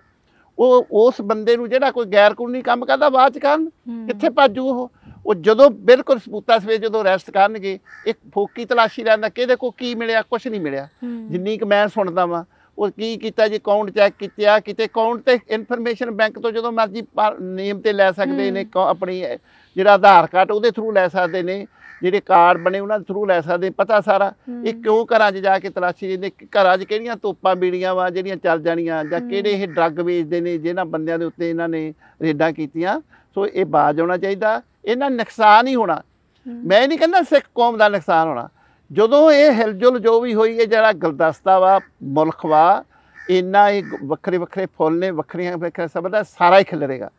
ਉਹ ਉਸ ਬੰਦੇ ਨੂੰ ਜਿਹੜਾ ਕੋਈ ਗੈਰ ਕਾਨੂੰਨੀ ਕੰਮ ਕਰਦਾ ਬਾਅਦ ਚ ਕਰਨ ਕਿੱਥੇ ਭਾਜੂ ਉਹ ਉਹ ਜਦੋਂ ਬਿਲਕੁਲ ਸਬੂਤਾ ਸਵੇ ਜਦੋਂ ਅਰੈਸਟ ਕਰਨਗੇ ਇੱਕ ਫੋਕੀ ਤਲਾਸ਼ੀ ਲੈਂਦਾ ਕਿਹਦੇ ਕੋ ਕੀ ਮਿਲਿਆ ਕੁਝ ਨਹੀਂ ਮਿਲਿਆ ਜਿੰਨੀ ਕਿ ਮੈਂ ਸੁਣਦਾ ਵਾਂ ਉਹ ਕੀ ਕੀਤਾ ਜੀ ਅਕਾਊਂਟ ਚੈੱਕ ਕੀਤਾ ਕਿਤੇ ਅਕਾਊਂਟ ਤੇ ਇਨਫੋਰਮੇਸ਼ਨ ਬੈਂਕ ਤੋਂ ਜਦੋਂ ਮਰਜ਼ੀ ਨੇਮ ਤੇ ਲੈ ਸਕਦੇ ਨੇ ਆਪਣੀ ਜਿਹੜਾ ਆਧਾਰ ਕਾਰਡ ਉਹਦੇ ਥਰੂ ਲੈ ਸਕਦੇ ਨੇ ਜਿਹੜੇ ਕਾਰਡ ਬਣੇ ਉਹਨਾਂ ਦੇ ਥਰੂ ਲੈ ਸਕਦੇ ਪਤਾ ਸਾਰਾ ਇਹ ਕਿਉਂ ਘਰਾਂ 'ਚ ਜਾ ਕੇ ਤਲਾਸ਼ੀ ਲੈਂਦੇ ਘਰਾਂ 'ਚ ਕਿਹੜੀਆਂ ਤੋਪਾਂ ਬੀੜੀਆਂ ਵਾ ਜਿਹੜੀਆਂ ਚੱਲ ਜਾਣੀਆਂ ਜਾਂ ਕਿਹੜੇ ਇਹ ਡਰੱਗ ਵੇਚਦੇ ਨੇ ਜਿਹਨਾਂ ਬੰਦਿਆਂ ਦੇ ਉੱਤੇ ਇਹਨਾਂ ਨੇ ਰੇਡਾਂ ਕੀਤੀਆਂ ਸੋ ਇਹ ਬਾਜ ਆਉਣਾ ਚਾਹੀਦਾ ਇਹਨਾਂ ਨੁਕਸਾਨ ਹੀ ਹੋਣਾ ਮੈਂ ਨਹੀਂ ਕਹਿੰਦਾ ਸਿੱਖ ਕੌਮ ਦਾ ਨੁਕਸਾਨ ਹੋਣਾ ਜਦੋਂ ਇਹ ਹਿਲਜੁਲ ਜੋ ਵੀ ਹੋਈ ਹੈ ਜਿਹੜਾ ਗਲਦਸਤਾ ਵਾ ਮੁਲਖ ਵਾ ਇੰਨਾ ਹੀ ਵੱਖਰੇ ਵੱਖਰੇ ਫੁੱਲ ਨੇ ਵੱਖਰੀਆਂ ਵੱਖਰੇ ਸਭ ਦਾ ਸਾਰਾ ਹੀ ਖਿਲਰੇਗਾ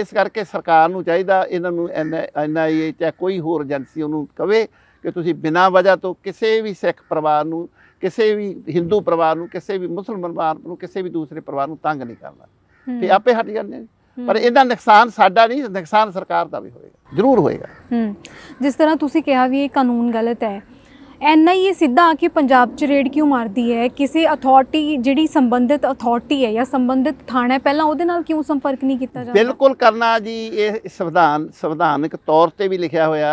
ਇਸ ਕਰਕੇ ਸਰਕਾਰ ਨੂੰ ਚਾਹੀਦਾ ਇਹਨਾਂ ਨੂੰ ਐਨਆਈਏ ਚਾਹੇ ਕੋਈ ਹੋਰ ਏਜੰਸੀ ਉਹਨੂੰ ਕਵੇ ਕਿ ਤੁਸੀਂ ਬਿਨਾਂ ਵਜ੍ਹਾ ਤੋਂ ਕਿਸੇ ਵੀ ਸਿੱਖ ਪਰਿਵਾਰ ਨੂੰ ਕਿਸੇ ਵੀ ਹਿੰਦੂ ਪਰਿਵਾਰ ਨੂੰ ਕਿਸੇ ਵੀ ਮੁਸਲਮਾਨ ਪਰਿਵਾਰ ਨੂੰ ਕਿਸੇ ਵੀ ਦੂਸਰੇ ਪਰਿਵਾਰ ਨੂੰ ਤੰਗ ਨਹੀਂ ਕਰਨਾ ਤੇ ਆਪੇ ਹਟ ਜਾਂਦੇ ਨੇ ਪਰ ਇਹਦਾ ਨੁਕਸਾਨ ਸਾਡਾ ਨਹੀਂ ਨੁਕਸਾਨ ਸਰਕਾਰ ਦਾ ਵੀ ਹੋਏਗਾ ਜ਼ਰੂਰ ਹੋਏਗਾ ਜਿਸ ਤਰ੍ਹਾਂ ਤੁਸੀਂ ਕਿਹਾ ਵੀ ਇਹ ਕਾਨੂੰਨ ਗਲਤ ਹੈ ਐਨਾ ਹੀ ਸਿੱਧਾ ਆ ਕੇ ਪੰਜਾਬ 'ਚ ਰੇਡ ਕਿਉਂ ਮਾਰਦੀ ਹੈ ਕਿਸੇ ਅਥਾਰਟੀ ਜਿਹੜੀ ਸੰਬੰਧਿਤ ਅਥਾਰਟੀ ਹੈ ਜਾਂ ਸੰਬੰਧਿਤ ਥਾਣਾ ਪਹਿਲਾਂ ਉਹਦੇ ਨਾਲ ਕਿਉਂ ਸੰਪਰਕ ਨਹੀਂ ਕੀਤਾ ਜਾਂਦਾ ਬਿਲਕੁਲ ਕਰਨਾ ਜੀ ਇਹ ਸੰਵਿਧਾਨ ਸੰਵਿਧਾਨਕ ਤੌਰ ਤੇ ਵੀ ਲਿਖਿਆ ਹੋਇਆ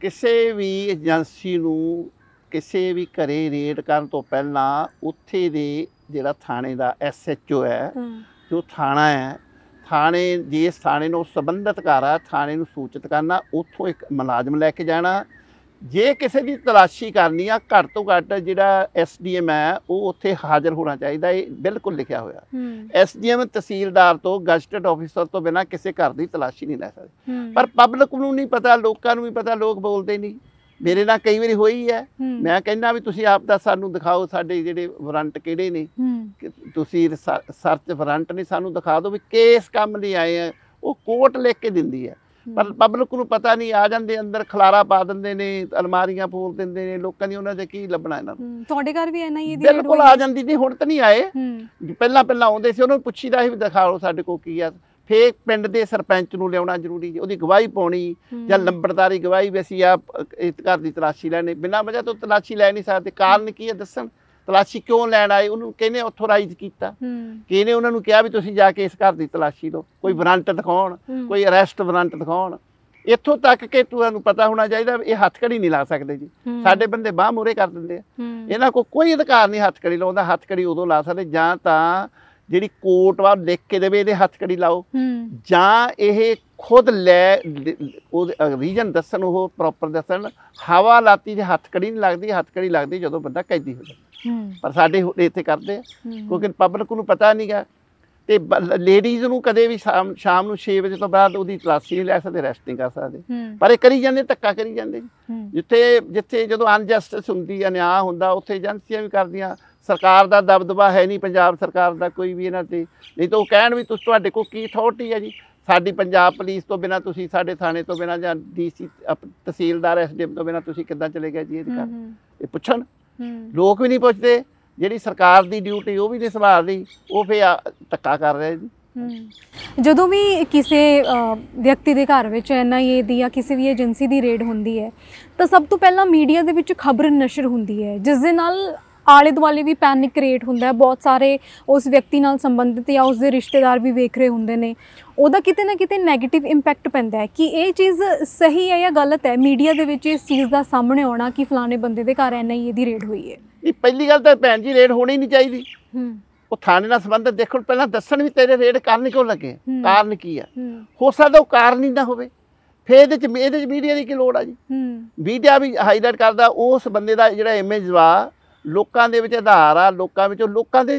ਕਿਸੇ ਵੀ ਏਜੰਸੀ ਨੂੰ ਕਿਸੇ ਵੀ ਘਰੇ ਰੇਡ ਕਰਨ ਤੋਂ ਪਹਿਲਾਂ ਉੱਥੇ ਦੇ ਜਿਹੜਾ ਥਾਣੇ ਦਾ ਐਸਐਚਓ ਹੈ ਜੋ ਥਾਣਾ ਹੈ ਥਾਣੇ ਜੇ ਥਾਣੇ ਨੂੰ ਸੰਬੰਧਿਤ ਕਰਾ ਥਾਣੇ ਨੂੰ ਸੂਚਿਤ ਕਰਨਾ ਉੱਥੋਂ ਇੱਕ ਮੁਲਾਜ਼ਮ ਲੈ ਕੇ ਜਾਣਾ ਜੇ ਕਿਸੇ ਦੀ ਤਲਾਸ਼ੀ ਕਰਨੀ ਆ ਘੱਟ ਤੋਂ ਘੱਟ ਜਿਹੜਾ ਐਸਡੀਐਮ ਹੈ ਉਹ ਉੱਥੇ ਹਾਜ਼ਰ ਹੋਣਾ ਚਾਹੀਦਾ ਇਹ ਬਿਲਕੁਲ ਲਿਖਿਆ ਹੋਇਆ ਐਸਡੀਐਮ ਤਹਿਸੀਲਦਾਰ ਤੋਂ ਗਜ਼ਟਡ ਆਫੀਸਰ ਤੋਂ ਬਿਨਾ ਕਿਸੇ ਘਰ ਦੀ ਤਲਾਸ਼ੀ ਨਹੀਂ ਲੈ ਸਕਦੇ ਪਰ ਪਬਲਿਕ ਨੂੰ ਨਹੀਂ ਪਤਾ ਲੋਕਾਂ ਨੂੰ ਵੀ ਪਤਾ ਲੋਕ ਬੋਲਦੇ ਨਹੀਂ ਮੇਰੇ ਨਾਲ ਕਈ ਵਾਰੀ ਹੋਈ ਹੈ ਮੈਂ ਕਹਿੰਦਾ ਵੀ ਤੁਸੀਂ ਆਪ ਦਾ ਸਾਨੂੰ ਦਿਖਾਓ ਸਾਡੇ ਜਿਹੜੇ ਵਾਰੰਟ ਕਿਹੜੇ ਨੇ ਤੁਸੀਂ ਸਰਚ ਵਾਰੰਟ ਨਹੀਂ ਸਾਨੂੰ ਦਿਖਾ ਦਿਓ ਵੀ ਕਿਸ ਕੰਮ ਲਈ ਆਏ ਆ ਉਹ ਕੋਰਟ ਲਿਖ ਕੇ ਦਿੰਦੀ ਹੈ ਪਰ ਪਬਲਿਕ ਨੂੰ ਪਤਾ ਨਹੀਂ ਆ ਜਾਂਦੇ ਅੰਦਰ ਖਲਾਰਾ ਪਾ ਦਿੰਦੇ ਨੇ ਅਲਮਾਰੀਆਂ ਪੂਰ ਦਿੰਦੇ ਨੇ ਲੋਕਾਂ ਦੀ ਉਹਨਾਂ ਦੇ ਕੀ ਲੱਭਣਾ ਇਹਨਾਂ ਨੂੰ ਤੁਹਾਡੇ ਘਰ ਵੀ ਐਨਾ ਹੀ ਇਹਦੀ ਬਿਲਕੁਲ ਆ ਜਾਂਦੀ ਨਹੀਂ ਹੁਣ ਤਾਂ ਨਹੀਂ ਆਏ ਪਹਿਲਾਂ ਪਹਿਲਾਂ ਆਉਂਦੇ ਸੀ ਉਹਨੂੰ ਪੁੱਛੀਦਾ ਸੀ ਦਿਖਾਓ ਸਾਡੇ ਕੋਲ ਕੀ ਆ ਫੇਰ ਪਿੰਡ ਦੇ ਸਰਪੰਚ ਨੂੰ ਲਿਆਉਣਾ ਜ਼ਰੂਰੀ ਹੈ ਉਹਦੀ ਗਵਾਹੀ ਪਾਉਣੀ ਜਾਂ ਲੰਬੜਦਾਰੀ ਗਵਾਹੀ ਵੀ ਅਸੀਂ ਆ ਇਤਕਾਰ ਦੀ ਤਲਾਸ਼ੀ ਲੈਣੇ ਬਿਨਾਂ ਵਜ੍ਹਾ ਤੋਂ ਤਲਾਸ਼ੀ ਲੈ ਨਹੀਂ ਸਕਦੇ ਕਾਰਨ ਕੀ ਹੈ ਦੱਸਣ ਤਲਾਸ਼ੀ ਕਿਉਂ ਲੈਣ ਆਏ ਉਹਨੂੰ ਕਹਿੰਦੇ ਆਥੋਰਾਈਜ਼ ਕੀਤਾ ਕਿਹਨੇ ਉਹਨਾਂ ਨੂੰ ਕਿਹਾ ਵੀ ਤੁਸੀਂ ਜਾ ਕੇ ਇਸ ਘਰ ਦੀ ਤਲਾਸ਼ੀ ਲਓ ਕੋਈ ਵਾਰੰਟ ਦਿਖਾਉਣ ਕੋਈ ਅਰੈਸਟ ਵਾਰੰਟ ਦਿਖਾਉਣ ਇੱਥੋਂ ਤੱਕ ਕਿ ਤੁਹਾਨੂੰ ਪਤਾ ਹੋਣਾ ਚਾਹੀਦਾ ਇਹ ਹੱਥਕੜੀ ਨਹੀਂ ਲਾ ਸਕਦੇ ਜੀ ਸਾਡੇ ਬੰਦੇ ਬਾਹ ਮੂਰੇ ਕਰ ਦਿੰਦੇ ਆ ਇਹਨਾਂ ਕੋ ਕੋਈ ਅਧਿਕਾਰ ਨਹੀਂ ਹੱਥਕੜੀ ਲਾਉਂਦਾ ਹੱਥਕੜੀ ਉਦੋਂ ਲਾ ਸਕਦੇ ਜਾਂ ਤਾਂ ਜਿਹੜੀ ਕੋਰਟ ਵਾਲ ਲਿਖ ਕੇ ਦੇਵੇ ਇਹਦੇ ਹੱਥਕੜੀ ਲਾਓ ਜਾਂ ਇਹ ਖੁਦ ਲੈ ਉਹ ਰੀਜਨ ਦੱਸਣ ਉਹ ਪ੍ਰੋਪਰ ਦੱਸਣ ਹਵਾ ਲਾਤੀ ਦੇ ਹੱਥਕੜੀ ਨਹੀਂ ਲੱਗਦੀ ਹੱਥਕੜੀ ਲੱਗਦੀ ਜਦੋਂ ਬੰਦਾ ਕੈਦੀ ਹੋ ਜਾਂਦਾ ਪਰ ਸਾਡੇ ਇੱਥੇ ਕਰਦੇ ਆ ਕਿਉਂਕਿ ਪਬਲਿਕ ਨੂੰ ਪਤਾ ਨਹੀਂਗਾ ਤੇ ਲੇਡੀਜ਼ ਨੂੰ ਕਦੇ ਵੀ ਸ਼ਾਮ ਨੂੰ 6 ਵਜੇ ਤੋਂ ਬਾਅਦ ਉਹਦੀ ਤਲਾਸੀ ਨਹੀਂ ਲੈ ਸਕਦੇ ਰੈਸਟ ਨਹੀਂ ਕਰ ਸਕਦੇ ਪਰ ਇਹ ਕਰੀ ਜਾਂਦੇ ਧੱਕਾ ਕਰੀ ਜਾਂਦੇ ਜਿੱਥੇ ਜਿੱਥੇ ਜਦੋਂ ਅਨਜਸਟਿਸ ਹੁੰਦੀ ਹੈ ਅਨਿਆਂ ਹੁੰਦਾ ਉੱਥੇ ਏਜੰਸੀਆਂ ਵੀ ਕਰਦੀਆਂ ਸਰਕਾਰ ਦਾ ਦਬਦਬਾ ਹੈ ਨਹੀਂ ਪੰਜਾਬ ਸਰਕਾਰ ਦਾ ਕੋਈ ਵੀ ਇਹਨਾਂ ਤੇ ਨਹੀਂ ਤਾਂ ਉਹ ਕਹਿਣ ਵੀ ਤੁਸੀਂ ਤੁਹਾਡੇ ਕੋਲ ਕੀ ਅਥਾਰਟੀ ਹੈ ਜੀ ਸਾਡੀ ਪੰਜਾਬ ਪੁਲਿਸ ਤੋਂ ਬਿਨਾ ਤੁਸੀਂ ਸਾਡੇ ਥਾਣੇ ਤੋਂ ਬਿਨਾ ਜਾਂ ਡੀਸੀ ਤਹਿਸੀਲਦਾਰ ਐਸਡੀਐਮ ਤੋਂ ਬਿਨਾ ਤੁਸੀਂ ਕਿੱਦਾਂ ਚਲੇ ਗਏ ਜੀ ਇਹ ਕਰ ਇਹ ਪੁੱਛਣ ਲੋਕ ਵੀ ਨਹੀਂ ਪੁੱਛਦੇ ਜਿਹੜੀ ਸਰਕਾਰ ਦੀ ਡਿਊਟੀ ਉਹ ਵੀ ਨਹੀਂ ਸੰਭਾਲਦੀ ਉਹ ਫੇ ਧੱਕਾ ਕਰ ਰਿਹਾ ਜੀ ਜਦੋਂ ਵੀ ਕਿਸੇ ਵਿਅਕਤੀ ਦੇ ਘਰ ਵਿੱਚ ਐਨਆਈਏ ਦੀ ਜਾਂ ਕਿਸੇ ਵੀ ਏਜੰਸੀ ਦੀ ਰੇਡ ਹੁੰਦੀ ਹੈ ਤਾਂ ਸਭ ਤੋਂ ਪਹਿਲਾਂ ਮੀਡੀਆ ਦੇ ਵਿੱਚ ਖਬਰ ਨਸ਼ਰ ਹੁੰਦੀ ਹੈ ਜਿਸ ਦੇ ਨਾਲ ਆਲੇ ਦੁਆਲੇ ਵੀ ਪੈਨਿਕ ਕ੍ਰੀਏਟ ਹੁੰਦਾ ਹੈ ਬਹੁਤ ਸਾਰੇ ਉਸ ਵਿਅਕਤੀ ਨਾਲ ਸੰਬੰਧਿਤ ਜਾਂ ਉਸ ਦੇ ਰਿਸ਼ਤੇਦਾਰ ਵੀ ਵੇਖ ਰਹੇ ਹੁੰਦੇ ਨੇ ਉਹਦਾ ਕਿਤੇ ਨਾ ਕਿਤੇ 네ਗੇਟਿਵ ਇੰਪੈਕਟ ਪੈਂਦਾ ਹੈ ਕਿ ਇਹ ਚੀਜ਼ ਸਹੀ ਹੈ ਜਾਂ ਗਲਤ ਹੈ ਮੀਡੀਆ ਦੇ ਵਿੱਚ ਇਸ ਚੀਜ਼ ਦਾ ਸਾਹਮਣੇ ਆਉਣਾ ਕਿ ਫਲਾਣੇ ਬੰਦੇ ਦੇ ਘਰ ਐਨਆਈਏ ਦੀ ਰੇਡ ਹੋਈ ਹੈ ਇਹ ਪਹਿਲੀ ਗੱਲ ਤਾਂ ਭੈਣ ਜੀ ਰੇਡ ਹੋਣੀ ਨਹੀਂ ਚਾਹੀਦੀ ਹੂੰ ਉਹ ਥਾਣੇ ਨਾਲ ਸੰਬੰਧ ਦੇਖੋ ਪਹਿਲਾਂ ਦੱਸਣ ਵੀ ਤੇਰੇ ਰੇਡ ਕਰਨ ਕਿਉਂ ਲੱਗੇ ਕਾਰਨ ਕੀ ਆ ਹੋ ਸਕਦਾ ਉਹ ਕਾਰਨ ਹੀ ਨਾ ਹੋਵੇ ਫੇਰ ਇਹਦੇ ਚ ਇਹਦੇ ਚ ਮੀਡੀਆ ਦੀ ਕੀ ਲੋੜ ਆ ਜੀ ਹੂੰ ਮੀਡੀਆ ਵੀ ਹਾਈਲਾਈਟ ਕਰਦਾ ਉਸ ਬੰਦੇ ਦਾ ਜਿਹੜਾ ਇਮੇਜ ਵਾ ਲੋਕਾਂ ਦੇ ਵਿੱਚ ਆਧਾਰ ਆ ਲੋਕਾਂ ਵਿੱਚੋਂ ਲੋਕਾਂ ਦੇ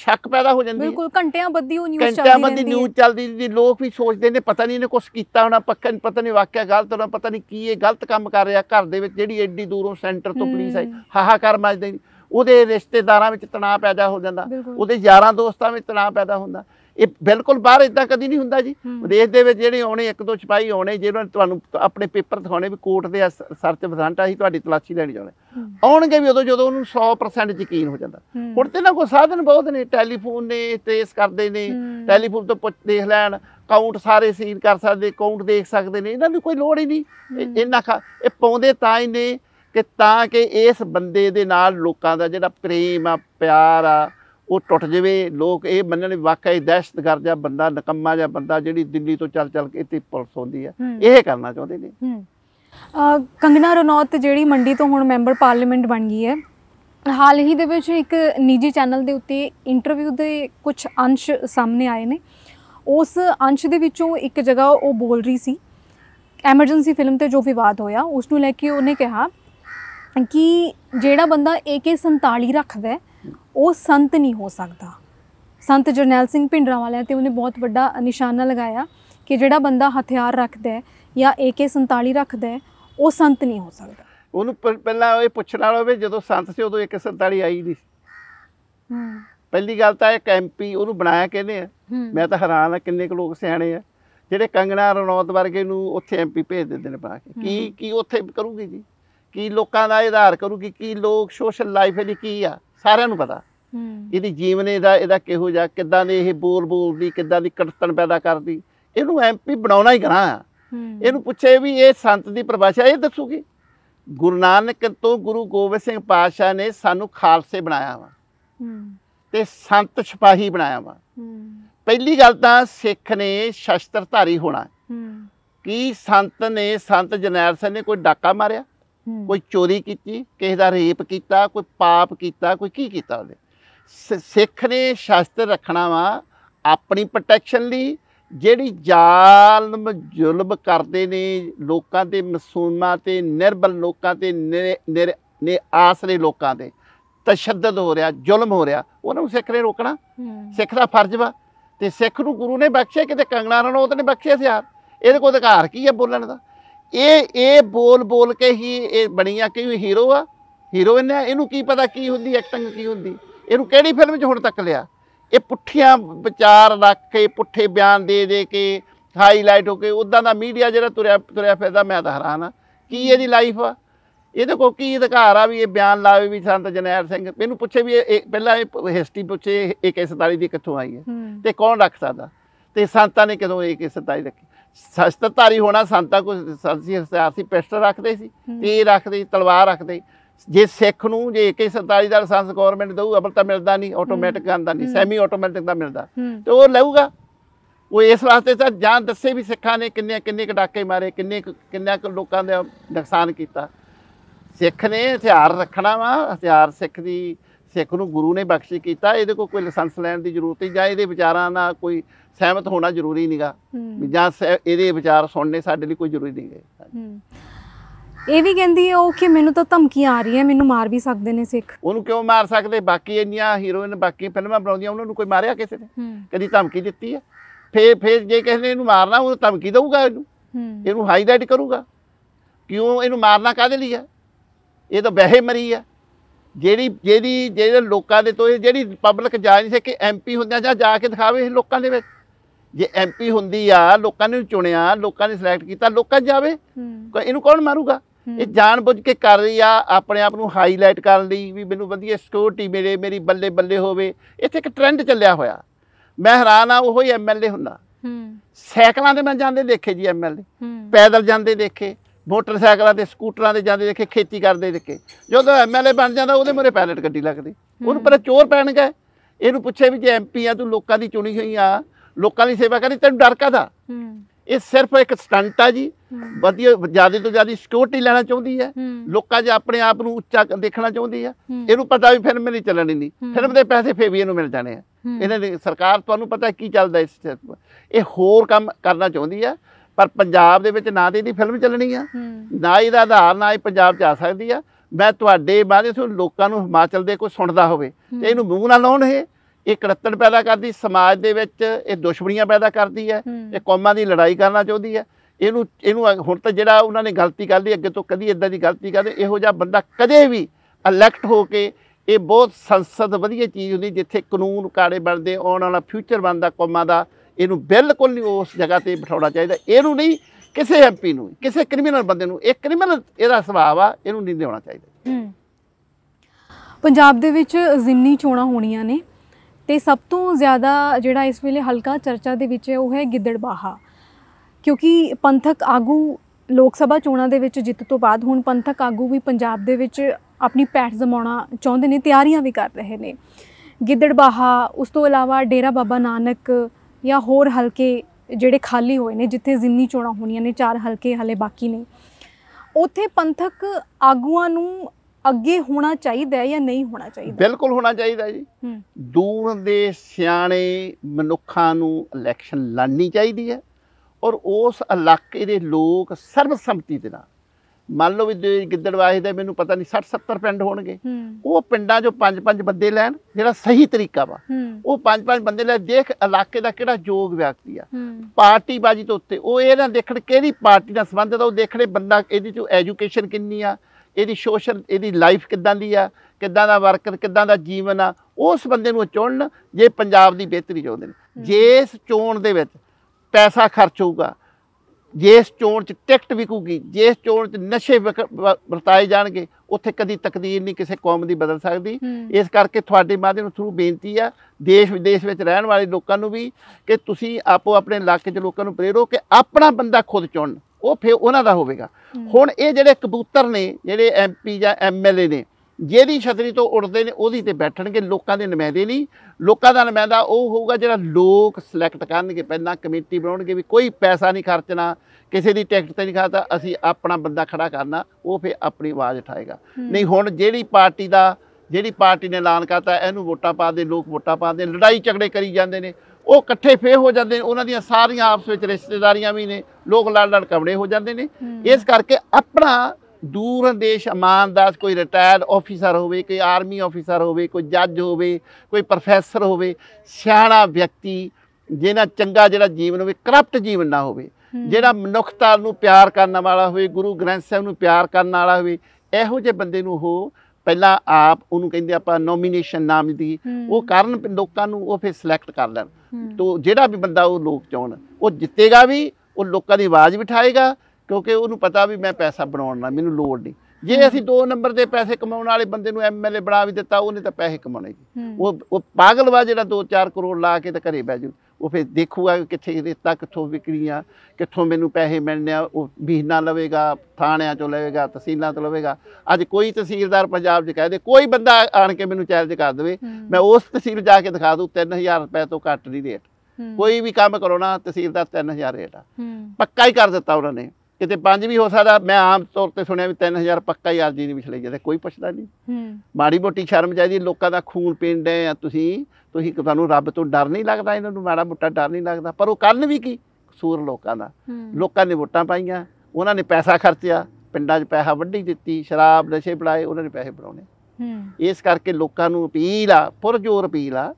ਸ਼ੱਕ ਪੈਦਾ ਹੋ ਜਾਂਦੀ ਹੈ ਬਿਲਕੁਲ ਘੰਟਿਆਂ ਬੱਧੀ ਉਹ ਨਿਊਜ਼ ਚੱਲਦੀ ਘੰਟਿਆਂ ਰਹਿੰਦੀ ਹੈ। ਨਿਊਜ਼ ਚੱਲਦੀ ਦੀ ਲੋਕ ਵੀ ਸੋਚਦੇ ਨੇ ਪਤਾ ਨਹੀਂ ਇਹਨੇ ਕੁਝ ਕੀਤਾ ਹੋਣਾ ਪੱਕਾ ਨਹੀਂ ਪਤਾ ਨਹੀਂ ਵਾਕਿਆ ਗਲਤ ਹੋਣਾ ਪਤਾ ਨਹੀਂ ਕੀ ਇਹ ਗਲਤ ਕੰਮ ਕਰ ਰਿਹਾ ਘਰ ਦੇ ਵਿੱਚ ਜਿਹੜੀ ਐਡੀ ਦੂਰੋਂ ਸੈਂਟਰ ਤੋਂ ਪੁਲਿਸ ਆਈ ਹਾਹਾਕਾਰ ਮਚਦੇ ਉਹਦੇ ਰਿਸ਼ਤੇਦਾਰਾਂ ਵਿੱਚ ਤਣਾਅ ਪੈਦਾ ਹੋ ਜਾਂਦਾ ਉਹਦੇ ਯਾਰਾਂ ਦੋਸਤਾਂ ਵਿੱਚ ਤਣਾਅ ਪੈਦਾ ਹੁੰਦਾ ਇਹ ਬਿਲਕੁਲ ਬਾਹਰ ਇਦਾਂ ਕਦੀ ਨਹੀਂ ਹੁੰਦਾ ਜੀ ਵਿਦੇਸ਼ ਦੇ ਵਿੱਚ ਜਿਹੜੇ ਆਉਣੇ ਇੱਕ ਦੋ ਸਿਪਾਹੀ ਆਉਣੇ ਜਿਹਨਾਂ ਨੇ ਤੁਹਾਨੂੰ ਆਪਣੇ ਪੇਪਰ ਦਿਖਾਉਣੇ ਵੀ ਕੋਰਟ ਦੇ ਸਰਚ ਵਜ਼ੰਟਾ ਸੀ ਤੁਹਾਡੀ ਤਲਾਸ਼ੀ ਲੈਣੀ ਚਾਹੁੰਦੇ ਆਉਣਗੇ ਵੀ ਉਦੋਂ ਜਦੋਂ ਉਹਨੂੰ 100% ਯਕੀਨ ਹੋ ਜਾਂਦਾ ਹੁਣ ਤੇ ਨਾ ਕੋਈ ਸਾਧਨ ਬਹੁਤ ਨੇ ਟੈਲੀਫੋਨ ਨੇ ਟ੍ਰੇਸ ਕਰਦੇ ਨੇ ਟੈਲੀਫੋਨ ਤੋਂ ਪੁੱਛ ਦੇਖ ਲੈਣ ਕਾਊਂਟ ਸਾਰੇ ਸੀਨ ਕਰ ਸਕਦੇ ਕਾਊਂਟ ਦੇਖ ਸਕਦੇ ਨੇ ਇਹਨਾਂ ਦੀ ਕੋਈ ਲੋੜ ਹੀ ਨਹੀਂ ਇਹਨਾਂ ਇਹ ਪਾਉਂਦੇ ਤਾਂ ਹੀ ਨੇ ਕਿ ਤਾਂ ਕਿ ਇਸ ਬੰਦੇ ਦੇ ਨਾਲ ਲੋਕਾਂ ਦਾ ਜਿਹੜਾ ਪ੍ਰੇਮ ਆ ਪਿਆਰ ਆ ਉਹ ਟੁੱਟ ਜਵੇ ਲੋਕ ਇਹ ਮੰਨਣ ਵਾਕਈ ਹੀ ਦਹਿਸ਼ਤਗਰਦ ਜਾਂ ਬੰਦਾ ਨਕੰਮਾ ਜਾਂ ਬੰਦਾ ਜਿਹੜੀ ਦਿੱਲੀ ਤੋਂ ਚੱਲ ਚੱਲ ਕੇ ਇੱਥੇ ਪੁਲਿਸ ਆਉਂਦੀ ਆ ਇਹ ਕਰਨਾ ਚਾਹੁੰਦੇ ਨੇ ਕੰਗਨਾ ਰਣੌਤ ਜਿਹੜੀ ਮੰਡੀ ਤੋਂ ਹੁਣ ਮੈਂਬਰ ਪਾਰਲੀਮੈਂਟ ਬਣ ਗਈ ਹੈ ਹਾਲ ਹੀ ਦੇ ਵਿੱਚ ਇੱਕ ਨਿੱਜੀ ਚੈਨਲ ਦੇ ਉੱਤੇ ਇੰਟਰਵਿਊ ਦੇ ਕੁਝ ਅੰਸ਼ ਸਾਹਮਣੇ ਆਏ ਨੇ ਉਸ ਅੰਸ਼ ਦੇ ਵਿੱਚੋਂ ਇੱਕ ਜਗ੍ਹਾ ਉਹ ਬੋਲ ਰਹੀ ਸੀ ਐਮਰਜੈਂਸੀ ਫਿਲਮ ਤੇ ਜੋ ਵਿਵਾਦ ਹੋਇਆ ਉਸ ਨੂੰ ਲੈ ਕੇ ਉਹਨੇ ਕਿਹਾ ਕਿ ਜਿਹੜਾ ਬੰਦਾ AK47 ਰੱਖਦਾ ਹੈ ਉਹ ਸੰਤ ਨਹੀਂ ਹੋ ਸਕਦਾ ਸੰਤ ਜਰਨੈਲ ਸਿੰਘ ਪਿੰਡਰਾ ਵਾਲਿਆਂ ਤੇ ਉਹਨੇ ਬਹੁਤ ਵੱਡਾ ਨਿਸ਼ਾਨਾ ਲਗਾਇਆ ਕਿ ਜਿਹੜਾ ਬੰਦਾ ਹਥਿਆਰ ਰੱਖਦਾ ਹੈ ਜਾਂ AK47 ਰੱਖਦਾ ਹੈ ਉਹ ਸੰਤ ਨਹੀਂ ਹੋ ਸਕਦਾ ਉਹਨੂੰ ਪਹਿਲਾਂ ਇਹ ਪੁੱਛਣ ਵਾਲਾ ਹੋਵੇ ਜਦੋਂ ਸੰਤ ਸੀ ਉਦੋਂ 147 ਆਈ ਨਹੀਂ ਹੂੰ ਪਹਿਲੀ ਗੱਲ ਤਾਂ ਇਹ ਕੈਂਪੀ ਉਹਨੂੰ ਬਣਾਇਆ ਕਿਹਨੇ ਆ ਮੈਂ ਤਾਂ ਹੈਰਾਨ ਆ ਕਿੰਨੇ ਕੁ ਲੋਕ ਸਿਆਣੇ ਆ ਜਿਹੜੇ ਕੰਗਣਾ ਰਣੌਤ ਵਰਗੇ ਨੂੰ ਉੱਥੇ ਐਮਪੀ ਭੇਜ ਦਿੰਦੇ ਨੇ ਬਣਾ ਕੇ ਕੀ ਕੀ ਉੱਥੇ ਕਰੂਗੀ ਜੀ ਕੀ ਲੋਕਾਂ ਦਾ ਆਧਾਰ ਕਰੂਗੀ ਕੀ ਲੋਕ ਸੋਸ਼ਲ ਲਾਈਫ ਇਹਦੀ ਕੀ ਆ ਸਾਰਿਆਂ ਨੂੰ ਪਤਾ ਇਹਦੀ ਜੀਵਨੀ ਦਾ ਇਹਦਾ ਕਿਹੋ ਜਿਹਾ ਕਿੱਦਾਂ ਦੀ ਇਹ ਬੋਲ ਬੋਲਦੀ ਕਿੱਦਾਂ ਦੀ ਕੜਤਣ ਪੈਦਾ ਕਰਦੀ ਇਹਨੂੰ ਐਮਪੀ ਬਣਾਉਣਾ ਹੀ ਗਣਾ ਇਹਨੂੰ ਪੁੱਛੇ ਵੀ ਇਹ ਸੰਤ ਦੀ ਪਰਿਭਾਸ਼ਾ ਇਹ ਦੱਸੂਗੀ ਗੁਰੂ ਨਾਨਕ ਤੋਂ ਗੁਰੂ ਗੋਬਿੰਦ ਸਿੰਘ ਪਾਤਸ਼ਾਹ ਨੇ ਸਾਨੂੰ ਖਾਲਸੇ ਬਣਾਇਆ ਵਾ ਤੇ ਸੰਤ ਸਿਪਾਹੀ ਬਣਾਇਆ ਵਾ ਪਹਿਲੀ ਗੱਲ ਤਾਂ ਸਿੱਖ ਨੇ ਸ਼ਸਤਰਧਾਰੀ ਹੋਣਾ ਕੀ ਸੰਤ ਨੇ ਸੰਤ ਜਨੈਲ ਸਿੰਘ ਨੇ ਕੋਈ ਡਾਕਾ ਮਾਰਿਆ ਕੋਈ ਚੋਰੀ ਕੀਤੀ ਕਿਸੇ ਦਾ ਰੇਪ ਕੀਤਾ ਕੋਈ ਪਾਪ ਕੀਤਾ ਕੋਈ ਕੀ ਕੀਤਾ ਉਹਨੇ ਸਿੱਖ ਨੇ ਸ਼ਾਸਤਰ ਰੱਖਣਾ ਵਾ ਆਪਣੀ ਪ੍ਰੋਟੈਕਸ਼ਨ ਲਈ ਜਿਹੜੀ ਜ਼ਾਲਮ ਜ਼ੁਲਮ ਕਰਦੇ ਨੇ ਲੋਕਾਂ ਦੇ ਮਸੂਮਾਂ ਤੇ ਨਿਰਬਲ ਲੋਕਾਂ ਤੇ ਨੇ ਆਸਰੇ ਲੋਕਾਂ ਤੇ ਤਸ਼ੱਦਦ ਹੋ ਰਿਹਾ ਜ਼ੁਲਮ ਹੋ ਰਿਹਾ ਉਹਨਾਂ ਨੂੰ ਸਿੱਖ ਨੇ ਰੋਕਣਾ ਸਿੱਖ ਦਾ ਫਰਜ਼ ਵਾ ਤੇ ਸਿੱਖ ਨੂੰ ਗੁਰੂ ਨੇ ਬਖਸ਼ਿਆ ਕਿਤੇ ਕੰਗਣਾ ਰਣੋਤ ਨੇ ਬਖਸ਼ਿਆ ਸਿਆਰ ਇਹਦੇ ਕੋਲ ਅਧਿਕਾਰ ਕੀ ਹੈ ਬੋਲਣ ਦਾ ਇਹ ਇਹ ਬੋਲ ਬੋਲ ਕੇ ਹੀ ਇਹ ਬਣੀ ਆ ਕਿ ਹੀਰੋ ਆ ਹੀਰੋਇਨ ਆ ਇਹਨੂੰ ਕੀ ਪਤਾ ਕੀ ਹੁੰਦੀ ਐਕਟਿੰਗ ਕੀ ਹੁੰਦੀ ਇਹਨੂੰ ਕਿਹੜੀ ਫਿਲਮ 'ਚ ਹੁਣ ਤੱਕ ਲਿਆ ਇਹ ਪੁੱਠੀਆਂ ਵਿਚਾਰ ਰੱਖ ਕੇ ਪੁੱਠੇ ਬਿਆਨ ਦੇ ਦੇ ਕੇ ਹਾਈਲਾਈਟ ਹੋ ਕੇ ਉਦਾਂ ਦਾ ਮੀਡੀਆ ਜਿਹੜਾ ਤੁਰਿਆ ਤੁਰਿਆ ਫਿਰਦਾ ਮੈਂ ਤਾਂ ਹੈਰਾਨ ਆ ਕੀ ਇਹਦੀ ਲਾਈਫ ਆ ਇਹਦੇ ਕੋ ਕੀ ਅਧਿਕਾਰ ਆ ਵੀ ਇਹ ਬਿਆਨ ਲਾਵੇ ਵੀ ਸੰਤ ਜਨੈਰ ਸਿੰਘ ਮੈਨੂੰ ਪੁੱਛੇ ਵੀ ਇਹ ਪਹਿਲਾਂ ਇਹ ਹਿਸਟਰੀ ਪੁੱਛੇ ਇਹ 147 ਦੀ ਕਿੱਥੋਂ ਆਈ ਹੈ ਤੇ ਕੌਣ ਰੱਖ ਸਕਦਾ ਤੇ ਸੰਤਾਂ ਨੇ ਕਦੋਂ 147 ਰੱਖੀ ਸ਼ਸਤਰਧਾਰੀ ਹੋਣਾ ਸੰਤਾਂ ਕੋ ਸੰਸੀ ਹਥਿਆਰ ਸੀ ਪਿਸਟਲ ਰੱਖਦੇ ਸੀ ਤੀਰ ਰੱਖਦੇ ਤਲਵਾਰ ਰੱਖਦੇ ਜੇ ਸਿੱਖ ਨੂੰ ਜੇ ਕੇ 47 ਦਾ ਲਾਇਸੈਂਸ ਗਵਰਨਮੈਂਟ ਦਊ ਅਬਲ ਤਾਂ ਮਿਲਦਾ ਨਹੀਂ ਆਟੋਮੈਟਿਕ ਆਂਦਾ ਨਹੀਂ ਸੈਮੀ ਆਟੋਮੈਟਿਕ ਦਾ ਮਿਲਦਾ ਤੇ ਉਹ ਲਊਗਾ ਉਹ ਇਸ ਵਾਸਤੇ ਤਾਂ ਜਾਂ ਦੱਸੇ ਵੀ ਸਿੱਖਾਂ ਨੇ ਕਿੰਨੇ ਕਿੰਨੇ ਕਟਾਕੇ ਮਾਰੇ ਕਿੰਨੇ ਕਿੰਨਾ ਲੋਕਾਂ ਦਾ ਨੁਕਸਾਨ ਕੀਤਾ ਸਿੱਖ ਨੇ ਹਥਿਆਰ ਰੱਖਣਾ ਵਾ ਹਥਿਆਰ ਸਿੱਖ ਦੀ ਸਿੱਖ ਨੂੰ ਗੁਰੂ ਨੇ ਬਖਸ਼ੀ ਕੀਤਾ ਇਹਦੇ ਕੋਈ ਲਾਇਸੈਂਸ ਲੈਣ ਦੀ ਜ਼ਰੂਰਤ ਨਹੀਂ ਜਾਂ ਇਹਦੇ ਵਿਚਾਰਾਂ ਦਾ ਕੋਈ ਸਹਿਮਤ ਹੋਣਾ ਜ਼ਰੂਰੀ ਨਹੀਂਗਾ ਜਾਂ ਇਹਦੇ ਵਿਚਾਰ ਸੁਣਨੇ ਸਾਡੇ ਲਈ ਕੋਈ ਜ਼ਰੂਰੀ ਨਹੀਂ ਹੈ ਇਹ ਵੀ ਕਹਿੰਦੀ ਹੈ ਉਹ ਕਿ ਮੈਨੂੰ ਤਾਂ ਧਮਕੀਆਂ ਆ ਰਹੀਆਂ ਮੈਨੂੰ ਮਾਰ ਵੀ ਸਕਦੇ ਨੇ ਸਿੱਖ ਉਹਨੂੰ ਕਿਉਂ ਮਾਰ ਸਕਦੇ ਬਾਕੀ ਇੰਨੀਆਂ ਹੀਰੋਇਨ ਬਾਕੀ ਫਿਲਮਾਂ ਬਣਾਉਂਦੀਆਂ ਉਹਨਾਂ ਨੂੰ ਕੋਈ ਮਾਰਿਆ ਕਿਸੇ ਨੇ ਕਦੀ ਧਮਕੀ ਦਿੱਤੀ ਹੈ ਫੇਰ ਫੇਰ ਜੇ ਕਿਸੇ ਨੇ ਇਹਨੂੰ ਮਾਰਨਾ ਉਹ ਧਮਕੀ ਦੇਊਗਾ ਇਹਨੂੰ ਇਹਨੂੰ ਹਾਈਲਾਈਟ ਕਰੂਗਾ ਕਿਉਂ ਇਹਨੂੰ ਮਾਰਨਾ ਕਾਦੇ ਲਈ ਹੈ ਇਹ ਤਾਂ ਵੈਸੇ ਮਰੀ ਹੈ ਜਿਹੜੀ ਜਿਹੜੀ ਜਿਹੜੇ ਲੋਕਾਂ ਦੇ ਤੋਂ ਇਹ ਜਿਹੜੀ ਪਬਲਿਕ ਜਾ ਨਹੀਂ ਸਕੇ ਐਮਪੀ ਹੁੰਦਿਆਂ ਜਾਂ ਜਾ ਕੇ ਦਿਖਾਵੇ ਲੋਕਾਂ ਦੇ ਵਿੱਚ ਜੇ ਐਮਪੀ ਹੁੰਦੀ ਆ ਲੋਕਾਂ ਨੇ ਚੁਣਿਆ ਲੋਕਾਂ ਨੇ ਸਿਲੈਕਟ ਕੀਤਾ ਲੋਕਾਂ ਜਾਵੇ ਇਹਨੂੰ ਕੌਣ ਮਾਰੂਗਾ ਇਹ ਜਾਣਬੁੱਝ ਕੇ ਕਰ ਰਹੀ ਆ ਆਪਣੇ ਆਪ ਨੂੰ ਹਾਈਲਾਈਟ ਕਰਨ ਲਈ ਵੀ ਮੈਨੂੰ ਵਧੀਆ ਸਿਕਿਉਰਿਟੀ ਮੇਰੇ ਮੇਰੀ ਬੱਲੇ ਬੱਲੇ ਹੋਵੇ ਇੱਥੇ ਇੱਕ ਟ੍ਰੈਂਡ ਚੱਲਿਆ ਹੋਇਆ ਮੈਂ ਹੈਰਾਨ ਆ ਉਹੀ ਐਮਐਲਏ ਹੁੰਦਾ ਸਾਈਕਲਾਂ ਤੇ ਮੈਂ ਜਾਂਦੇ ਦੇਖੇ ਜੀ ਐਮਐਲਏ ਪੈਦਲ ਜਾਂਦੇ ਦੇਖੇ ਮੋਟਰਸਾਈਕਲਾਂ ਤੇ ਸਕੂਟਰਾਂ ਤੇ ਜਾਂਦੇ ਦੇਖੇ ਖੇਤੀ ਕਰਦੇ ਦੇਖੇ ਜਦੋਂ ਐਮਐਲਏ ਬਣ ਜਾਂਦਾ ਉਹਦੇ ਮੋਰੇ ਪੈਲਟ ਗੱਡੀ ਲੱਗਦੀ ਉਹਨੂੰ ਪਰ ਚੋਰ ਪੈਣ ਗਏ ਇਹਨੂੰ ਪੁੱਛੇ ਵੀ ਜੇ ਐਮਪੀ ਆ ਤੂੰ ਲੋਕਾਂ ਦੀ ਚੁਣੀ ਹੋਈ ਆ ਲੋਕਾਂ ਦੀ ਸੇਵਾ ਕਰੀ ਤੈਨੂੰ ਡਰ ਕਾਦਾ ਇਹ ਸਿਰਫ ਇੱਕ ਸਟੰਟ ਆ ਜੀ ਵਧੀਆ ਜਿਆਦਾ ਤੋਂ ਜਿਆਦਾ ਸਿਕਿਉਰਿਟੀ ਲੈਣਾ ਚਾਹੁੰਦੀ ਹੈ ਲੋਕਾਂ 'ਚ ਆਪਣੇ ਆਪ ਨੂੰ ਉੱਚਾ ਦੇਖਣਾ ਚਾਹੁੰਦੀ ਹੈ ਇਹਨੂੰ ਪਤਾ ਵੀ ਫਿਰ ਮੇਰੀ ਚੱਲਣੀ ਨਹੀਂ ਫਿਲਮ ਦੇ ਪੈਸੇ ਫੇ ਵੀ ਇਹਨੂੰ ਮਿਲ ਜਾਣੇ ਆ ਇਹਨਾਂ ਦੀ ਸਰਕਾਰ ਤੁਹਾਨੂੰ ਪਤਾ ਕੀ ਚੱਲਦਾ ਇਸ ਇਹ ਹੋਰ ਕੰਮ ਕਰਨਾ ਚਾਹੁੰਦੀ ਹੈ ਪਰ ਪੰਜਾਬ ਦੇ ਵਿੱਚ ਨਾ ਤੇ ਇਹਦੀ ਫਿਲਮ ਚੱਲਣੀ ਆ ਨਾ ਇਹਦਾ ਆਧਾਰ ਨਾ ਇਹ ਪੰਜਾਬ 'ਚ ਆ ਸਕਦੀ ਆ ਮੈਂ ਤੁਹਾਡੇ ਬਾਰੇ ਲੋਕਾਂ ਨੂੰ ਹਿਮਾਚਲ ਦੇ ਕੋਈ ਸੁਣਦਾ ਹੋਵੇ ਤੇ ਇਹਨੂੰ ਮੂੰਹ ਨਾ ਲਾਉਣ ਹੈ ਇਹ ਕੜੱਤਣ ਪੈਦਾ ਕਰਦੀ ਸਮਾਜ ਦੇ ਵਿੱਚ ਇਹ ਦੁਸ਼ਮਣੀਆਂ ਪੈਦਾ ਕਰਦੀ ਹੈ ਇਹ ਕੌਮਾਂ ਦੀ ਲੜਾਈ ਕਰਨਾ ਚਾਹੁੰਦੀ ਹੈ ਇਹਨੂੰ ਇਹਨੂੰ ਹੁਣ ਤਾਂ ਜਿਹੜਾ ਉਹਨਾਂ ਨੇ ਗਲਤੀ ਕਰ ਲਈ ਅੱਗੇ ਤੋਂ ਕਦੀ ਇਦਾਂ ਦੀ ਗਲਤੀ ਕਰਦੇ ਇਹੋ ਜਿਹਾ ਬੰਦਾ ਕਦੇ ਵੀ ਇਲੈਕਟ ਹੋ ਕੇ ਇਹ ਬਹੁਤ ਸੰਸਦ ਵਧੀਆ ਚੀਜ਼ ਹੁੰਦੀ ਜਿੱਥੇ ਕਾਨੂੰਨ ਕਾੜੇ ਬਣਦੇ ਆਉਣ ਵਾਲਾ ਫਿਊਚਰ ਬਣਦਾ ਕੌਮਾਂ ਦਾ ਇਹਨੂੰ ਬਿਲਕੁਲ ਨਹੀਂ ਉਸ ਜਗ੍ਹਾ ਤੇ ਬਿਠਾਉਣਾ ਚਾਹੀਦਾ ਇਹਨੂੰ ਨਹੀਂ ਕਿਸੇ ਐਮਪੀ ਨੂੰ ਕਿਸੇ ਕ੍ਰਿਮੀਨਲ ਬੰਦੇ ਨੂੰ ਇੱਕ ਕ੍ਰਿਮੀਨਲ ਇਹਦਾ ਸੁਭਾਅ ਆ ਇਹਨੂੰ ਨਹੀਂ ਦੇਣਾ ਚਾਹੀਦਾ ਪੰਜਾਬ ਦੇ ਵਿੱਚ ਜ਼ਿਮਨੀ ਚੋਣਾਂ ਹੋਣੀਆਂ ਨੇ ਤੇ ਸਭ ਤੋਂ ਜ਼ਿਆਦਾ ਜਿਹੜਾ ਇਸ ਵੇਲੇ ਹਲਕਾ ਚਰਚਾ ਦੇ ਵਿੱਚ ਹੈ ਉਹ ਹੈ ਗਿੱਦੜਬਾਹਾ ਕਿਉਂਕਿ ਪੰਥਕ ਆਗੂ ਲੋਕ ਸਭਾ ਚੋਣਾਂ ਦੇ ਵਿੱਚ ਜਿੱਤ ਤੋਂ ਬਾਅਦ ਹੁਣ ਪੰਥਕ ਆਗੂ ਵੀ ਪੰਜਾਬ ਦੇ ਵਿੱਚ ਆਪਣੀ ਪੈਠ ਜਮਾਉਣਾ ਚਾਹੁੰਦੇ ਨੇ ਤਿਆਰੀਆਂ ਵੀ ਕਰ ਰਹੇ ਨੇ ਗਿੱਦੜਬਾਹਾ ਉਸ ਤੋਂ ਇਲਾਵਾ ਡੇਰਾ ਬਾਬਾ ਨਾਨਕ ਜਾਂ ਹੋਰ ਹਲਕੇ ਜਿਹੜੇ ਖਾਲੀ ਹੋਏ ਨੇ ਜਿੱਥੇ ਜ਼ਿਮਨੀ ਚੋਣਾਂ ਹੋਣੀਆਂ ਨੇ ਚਾਰ ਹਲਕੇ ਹਲੇ ਬਾਕੀ ਨੇ ਉਥੇ ਪੰਥਕ ਆਗੂਆਂ ਨੂੰ ਅੱਗੇ ਹੋਣਾ ਚਾਹੀਦਾ ਹੈ ਜਾਂ ਨਹੀਂ ਹੋਣਾ ਚਾਹੀਦਾ ਬਿਲਕੁਲ ਹੋਣਾ ਚਾਹੀਦਾ ਜੀ ਦੂਰ ਦੇ ਸਿਆਣੇ ਮਨੁੱਖਾਂ ਨੂੰ ਇਲੈਕਸ਼ਨ ਲੜਨੀ ਚਾਹੀਦੀ ਹੈ ਔਰ ਉਸ ਇਲਾਕੇ ਦੇ ਲੋਕ ਸਰਬਸੰਮਤੀ ਦੇ ਨਾਲ ਮੰਨ ਲਓ ਵੀ ਗਿੱਦੜਵਾਹੇ ਦਾ ਮੈਨੂੰ ਪਤਾ ਨਹੀਂ 60 70 ਪਿੰਡ ਹੋਣਗੇ ਉਹ ਪਿੰਡਾਂ 'ਚੋਂ ਪੰਜ ਪੰਜ ਬੰਦੇ ਲੈਣ ਜਿਹੜਾ ਸਹੀ ਤਰੀਕਾ ਵਾ ਉਹ ਪੰਜ ਪੰਜ ਬੰਦੇ ਲੈ ਦੇਖ ਇਲਾਕੇ ਦਾ ਕਿਹੜਾ ਯੋਗ ਵਿਅਕਤੀ ਆ ਪਾਰਟੀ ਬਾਜੀ ਤੋਂ ਉੱਤੇ ਉਹ ਇਹ ਨਾ ਦੇਖਣ ਕਿਹੜੀ ਪਾਰਟੀ ਨਾਲ ਸੰਬੰਧ ਆ ਉਹ ਦੇਖਣੇ ਬੰਦਾ ਇਹਦੀ ਜੋ ਐਜੂਕੇਸ਼ਨ ਕਿੰਨੀ ਆ ਇਹਦੀ ਸੋਸ਼ਲ ਇਹਦੀ ਲਾਈਫ ਕਿੱਦਾਂ ਦੀ ਆ ਕਿੱਦਾਂ ਦਾ ਵਰਕਰ ਕਿੱਦਾਂ ਦਾ ਜੀਵਨ ਆ ਉਸ ਬੰਦੇ ਨੂੰ ਚੁਣਨ ਜੇ ਪੰਜਾਬ ਦੀ ਬਿਹਤਰੀ ਚਾਹੁੰਦੇ ਨੇ ਜੇ ਇਸ ਚੋਣ ਦੇ ਵਿੱਚ ਪੈਸਾ ਖਰਚ ਹੋਊਗਾ ਜੇ ਇਸ ਚੋਣ 'ਚ ਟਿਕਟ ਵਿਕੂਗੀ ਜੇ ਇਸ ਚੋਣ 'ਚ ਨਸ਼ੇ ਵਰਤਾਏ ਜਾਣਗੇ ਉੱਥੇ ਕਦੀ ਤਕਦੀਰ ਨਹੀਂ ਕਿਸੇ ਕੌਮ ਦੀ ਬਦਲ ਸਕਦੀ ਇਸ ਕਰਕੇ ਤੁਹਾਡੇ ਮਾਧਿਅਮ ਥਰੂ ਬੇਨਤੀ ਆ ਦੇਸ਼ ਵਿਦੇਸ਼ ਵਿੱਚ ਰਹਿਣ ਵਾਲੇ ਲੋਕਾਂ ਨੂੰ ਵੀ ਕਿ ਤੁਸੀਂ ਆਪੋ ਆਪਣੇ ਇਲਾਕੇ 'ਚ ਲੋਕਾਂ ਨੂੰ ਪ੍ਰੇਰੋ ਕਿ ਆਪਣਾ ਬੰਦਾ ਖੁਦ ਚੁਣਨ ਉਹ ਫਿਰ ਉਹਨਾਂ ਦਾ ਹੋਵੇਗਾ ਹੁਣ ਇਹ ਜਿਹੜੇ ਕਬੂਤਰ ਨੇ ਜਿਹੜੇ ਐਮਪੀ ਜਾਂ ਐਮਐਲਏ ਨੇ ਜਿਹੜੀ ਛਤਰੀ ਤੋਂ ਉੱਡਦੇ ਨੇ ਉਹਦੀ ਤੇ ਬੈਠਣਗੇ ਲੋਕਾਂ ਦੇ ਨਮਾਇਦੇ ਨਹੀਂ ਲੋਕਾਂ ਦਾ ਨਮਾਇਦਾ ਉਹ ਹੋਊਗਾ ਜਿਹੜਾ ਲੋਕ ਸਿਲੈਕਟ ਕਰਨਗੇ ਪਹਿਲਾਂ ਕਮੇਟੀ ਬਣਾਉਣਗੇ ਵੀ ਕੋਈ ਪੈਸਾ ਨਹੀਂ ਖਰਚਣਾ ਕਿਸੇ ਦੀ ਟਿਕਟ ਤੇ ਨਹੀਂ ਖਾਤਾ ਅਸੀਂ ਆਪਣਾ ਬੰਦਾ ਖੜਾ ਕਰਨਾ ਉਹ ਫਿਰ ਆਪਣੀ ਆਵਾਜ਼ ਉਠਾਏਗਾ ਨਹੀਂ ਹੁਣ ਜਿਹੜੀ ਪਾਰਟੀ ਦਾ ਜਿਹੜੀ ਪਾਰਟੀ ਨੇ ਐਲਾਨ ਕਰਤਾ ਇਹਨੂੰ ਵੋਟਾਂ ਪਾ ਦੇ ਲੋਕ ਵੋਟਾਂ ਪਾ ਦੇ ਲੜਾਈ ਝਗੜੇ ਕਰੀ ਜਾਂਦੇ ਨੇ ਉਹ ਇਕੱਠੇ ਫੇਰ ਹੋ ਜਾਂਦੇ ਉਹਨਾਂ ਦੀਆਂ ਸਾਰੀਆਂ ਆਪਸ ਵਿੱਚ ਰਿਸ਼ਤੇਦਾਰੀਆਂ ਵੀ ਨੇ ਲੋਕ ਲੜ ਲੜ ਕਮੜੇ ਹੋ ਜਾਂਦੇ ਨੇ ਇਸ ਕਰਕੇ ਆਪਣਾ ਦੂਰ ਦੇਸ਼ ਇਮਾਨਦਾਰ ਕੋਈ ਰਿਟਾਇਰਡ ਆਫੀਸਰ ਹੋਵੇ ਕੋਈ ਆਰਮੀ ਆਫੀਸਰ ਹੋਵੇ ਕੋਈ ਜੱਜ ਹੋਵੇ ਕੋਈ ਪ੍ਰੋਫੈਸਰ ਹੋਵੇ ਸਿਆਣਾ ਵਿਅਕਤੀ ਜਿਹਨਾਂ ਚੰਗਾ ਜਿਹੜਾ ਜੀਵਨ ਹੋਵੇ ਕਰਪਟ ਜੀਵਨ ਨਾ ਹੋਵੇ ਜਿਹੜਾ ਮਨੁੱਖਤਾ ਨੂੰ ਪਿਆਰ ਕਰਨ ਵਾਲਾ ਹੋਵੇ ਗੁਰੂ ਗ੍ਰੰਥ ਸਾਹਿਬ ਨੂੰ ਪਿਆਰ ਕਰਨ ਵਾਲਾ ਹੋਵੇ ਇਹੋ ਜਿਹੇ ਬੰਦੇ ਨੂੰ ਉਹ ਪਹਿਲਾਂ ਆਪ ਉਹਨੂੰ ਕਹਿੰਦੇ ਆਪਾਂ ਨੋਮੀਨੇਸ਼ਨ ਨਾਮ ਦੀ ਉਹ ਕਾਰਨ ਲੋਕਾਂ ਨੂੰ ਉਹ ਫਿਰ ਸਿਲੈਕਟ ਕਰ ਲੈਣ ਤੋਂ ਜਿਹੜਾ ਵੀ ਬੰਦਾ ਉਹ ਲੋਕ ਚਾਹਣ ਉਹ ਜਿੱਤੇਗਾ ਵੀ ਉਹ ਲੋਕਾਂ ਦੀ ਆਵਾਜ਼ ਬਿਠਾਏਗਾ ਕਿਉਂਕਿ ਉਹਨੂੰ ਪਤਾ ਵੀ ਮੈਂ ਪੈਸਾ ਬਣਾਉਣ ਨਾਲ ਮੈਨੂੰ ਲੋੜ ਨਹੀਂ ਜੇ ਅਸੀਂ 2 ਨੰਬਰ ਦੇ ਪੈਸੇ ਕਮਾਉਣ ਵਾਲੇ ਬੰਦੇ ਨੂੰ ਐਮਐਲਏ ਬਣਾ ਵੀ ਦਿੱਤਾ ਉਹਨੇ ਤਾਂ ਪੈਸੇ ਕਮਾਉਣੇ ਜੀ ਉਹ ਉਹ ਪਾਗਲ ਵਾ ਜਿਹੜਾ 2-4 ਕਰੋੜ ਲਾ ਕੇ ਤਾਂ ਘਰੇ ਬਹਿ ਜੂ ਉਹ ਫਿਰ ਦੇਖੂਗਾ ਕਿੱਥੇ ਰੇਤਾ ਕਿੱਥੋਂ ਵਿਕਰੀਆਂ ਕਿੱਥੋਂ ਮੈਨੂੰ ਪੈਸੇ ਮਿਲਣੇ ਆ ਉਹ ਬੀਹਨਾ ਲਵੇਗਾ ਥਾਣਿਆਂ ਚੋਂ ਲਵੇਗਾ ਤਹਿਸੀਲਾਂ ਤੋਂ ਲਵੇਗਾ ਅੱਜ ਕੋਈ ਤਹਿਸੀਲਦਾਰ ਪੰਜਾਬ 'ਚ ਕਹਦੇ ਕੋਈ ਬੰਦਾ ਆਣ ਕੇ ਮੈਨੂੰ ਚੈਲੰਜ ਕਰ ਦੇਵੇ ਮੈਂ ਉਸ ਤਹਿਸੀਲ ਜਾ ਕੇ ਦਿਖਾ ਦੂ 3000 ਰੁਪਏ ਤੋਂ ਘੱਟ ਨਹੀਂ ਰੇਟ ਕੋਈ ਵੀ ਕੰਮ ਕਰੋ ਨਾ ਤਹਿਸੀਲ ਦਾ 3000 ਰੇਟ ਆ ਪੱਕਾ ਹੀ ਕਰ ਦਿੱਤਾ ਉਹਨਾਂ ਨੇ ਕਿਤੇ 5 ਵੀ ਹੋ ਸਕਦਾ ਮੈਂ ਆਮ ਤੌਰ ਤੇ ਸੁਣਿਆ ਵੀ 3000 ਪੱਕਾ ਹੀ ਅਰਜੀ ਨਹੀਂ ਵਿਛਲੇ ਜਾਂਦੇ ਕੋਈ ਪੁੱਛਦਾ ਨਹੀਂ ਮਾੜੀ ਮੋਟੀ ਸ਼ਰਮ ਚਾਹੀਦੀ ਲੋਕਾਂ ਦਾ ਖੂਨ ਪੀਂਦੇ ਆ ਤੁਸੀਂ ਤੁਸੀਂ ਤੁਹਾਨੂੰ ਰੱਬ ਤੋਂ ਡਰ ਨਹੀਂ ਲੱਗਦਾ ਇਹਨਾਂ ਨੂੰ ਮਾੜਾ ਬੁੱਟਾ ਡਰ ਨਹੀਂ ਲੱਗਦਾ ਪਰ ਉਹ ਕਰਨ ਵੀ ਕੀ ਸੂਰ ਲੋਕਾਂ ਦਾ ਲੋਕਾਂ ਨੇ ਵੋਟਾਂ ਪਾਈਆਂ ਉਹਨਾਂ ਨੇ ਪੈਸਾ ਖਰਚਿਆ ਪਿੰਡਾਂ 'ਚ ਪੈਸਾ ਵੱਢੀ ਦਿੱਤੀ ਸ਼ਰਾਬ ਨਸ਼ੇ ਬਣਾਏ ਉਹਨਾਂ ਨੇ ਪੈਸੇ ਬਣਾਉਣੇ ਇਸ ਕਰਕੇ ਲੋਕਾਂ ਨੂੰ ਅਪੀਲ ਆ ਪੁਰਜੋਰ ਅਪੀਲ ਆ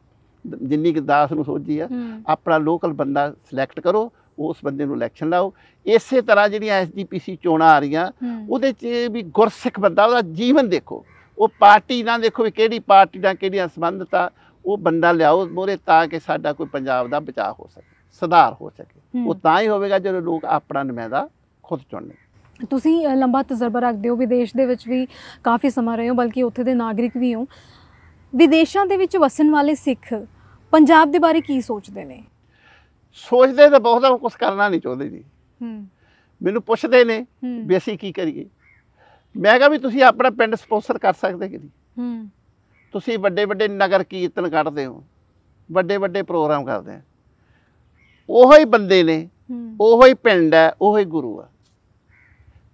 ਜਿੰਨੀ ਕਿ ਦਾਸ ਨੂੰ ਸੋਝੀ ਆ ਆਪਣਾ ਲੋਕਲ ਬੰਦਾ ਸਿਲੈਕਟ ਕਰੋ ਉਸ ਬੰਦੇ ਨੂੰ ਇਲੈਕਸ਼ਨ ਲਾਓ ਇਸੇ ਤਰ੍ਹਾਂ ਜਿਹੜੀਆਂ ਐਸਡੀਪੀਸੀ ਚੋਣਾਂ ਆ ਰਹੀਆਂ ਉਹਦੇ 'ਚ ਵੀ ਗੁਰਸਿੱਖ ਬੰਦਾ ਉਹਦਾ ਜੀਵਨ ਦੇਖੋ ਉਹ ਪਾਰਟੀ ਨਾ ਦੇਖੋ ਵੀ ਕਿਹੜੀ ਪਾਰਟੀ ਨਾਲ ਕਿਹੜੀਆਂ ਸੰਬੰਧਤਾ ਉਹ ਬੰਦਾ ਲਿਆਓ ਮੋਰੇ ਤਾਂ ਕਿ ਸਾਡਾ ਕੋਈ ਪੰਜਾਬ ਦਾ ਬਚਾਅ ਹੋ ਸਕੇ ਸੁਧਾਰ ਹੋ ਸਕੇ ਉਹ ਤਾਂ ਹੀ ਹੋਵੇਗਾ ਜਦੋਂ ਲੋਕ ਆਪਣਾ ਨਮਾਇਦਾ ਖੁਦ ਚੁਣਨ ਤੁਸੀਂ ਲੰਬਾ ਤਜਰਬਾ ਰੱਖਦੇ ਹੋ ਵਿਦੇਸ਼ ਦੇ ਵਿੱਚ ਵੀ ਕਾਫੀ ਸਮਾਂ ਰਹੇ ਹੋ ਬਲਕਿ ਉੱਥੇ ਦੇ ਨਾਗਰਿਕ ਵੀ ਹੋ ਵਿਦੇਸ਼ਾਂ ਦੇ ਵਿੱਚ ਵਸਣ ਵਾਲੇ ਸਿੱਖ ਪੰਜਾਬ ਦੇ ਬਾਰੇ ਕੀ ਸੋਚਦੇ ਨੇ ਸੋਚਦੇ ਤਾਂ ਬਹੁਤਾ ਕੁਝ ਕਰਨਾ ਨਹੀਂ ਚਾਹੁੰਦੇ ਜੀ ਹੂੰ ਮੈਨੂੰ ਪੁੱਛਦੇ ਨੇ ਵੀ ਅਸੀਂ ਕੀ ਕਰੀਏ ਮੈਂ ਕਹਾਂ ਵੀ ਤੁਸੀਂ ਆਪਣਾ ਪਿੰਡ ਸਪੌਂਸਰ ਕਰ ਸਕਦੇ ਕਿ ਨਹੀਂ ਹੂੰ ਤੁਸੀਂ ਵੱਡੇ ਵੱਡੇ ਨਗਰ ਕੀਰਤਨ ਕੱਢਦੇ ਹੋ ਵੱਡੇ ਵੱਡੇ ਪ੍ਰੋਗਰਾਮ ਕਰਦੇ ਆ ਉਹੋ ਹੀ ਬੰਦੇ ਨੇ ਉਹੋ ਹੀ ਪਿੰਡ ਹੈ ਉਹੋ ਹੀ ਗੁਰੂ ਆ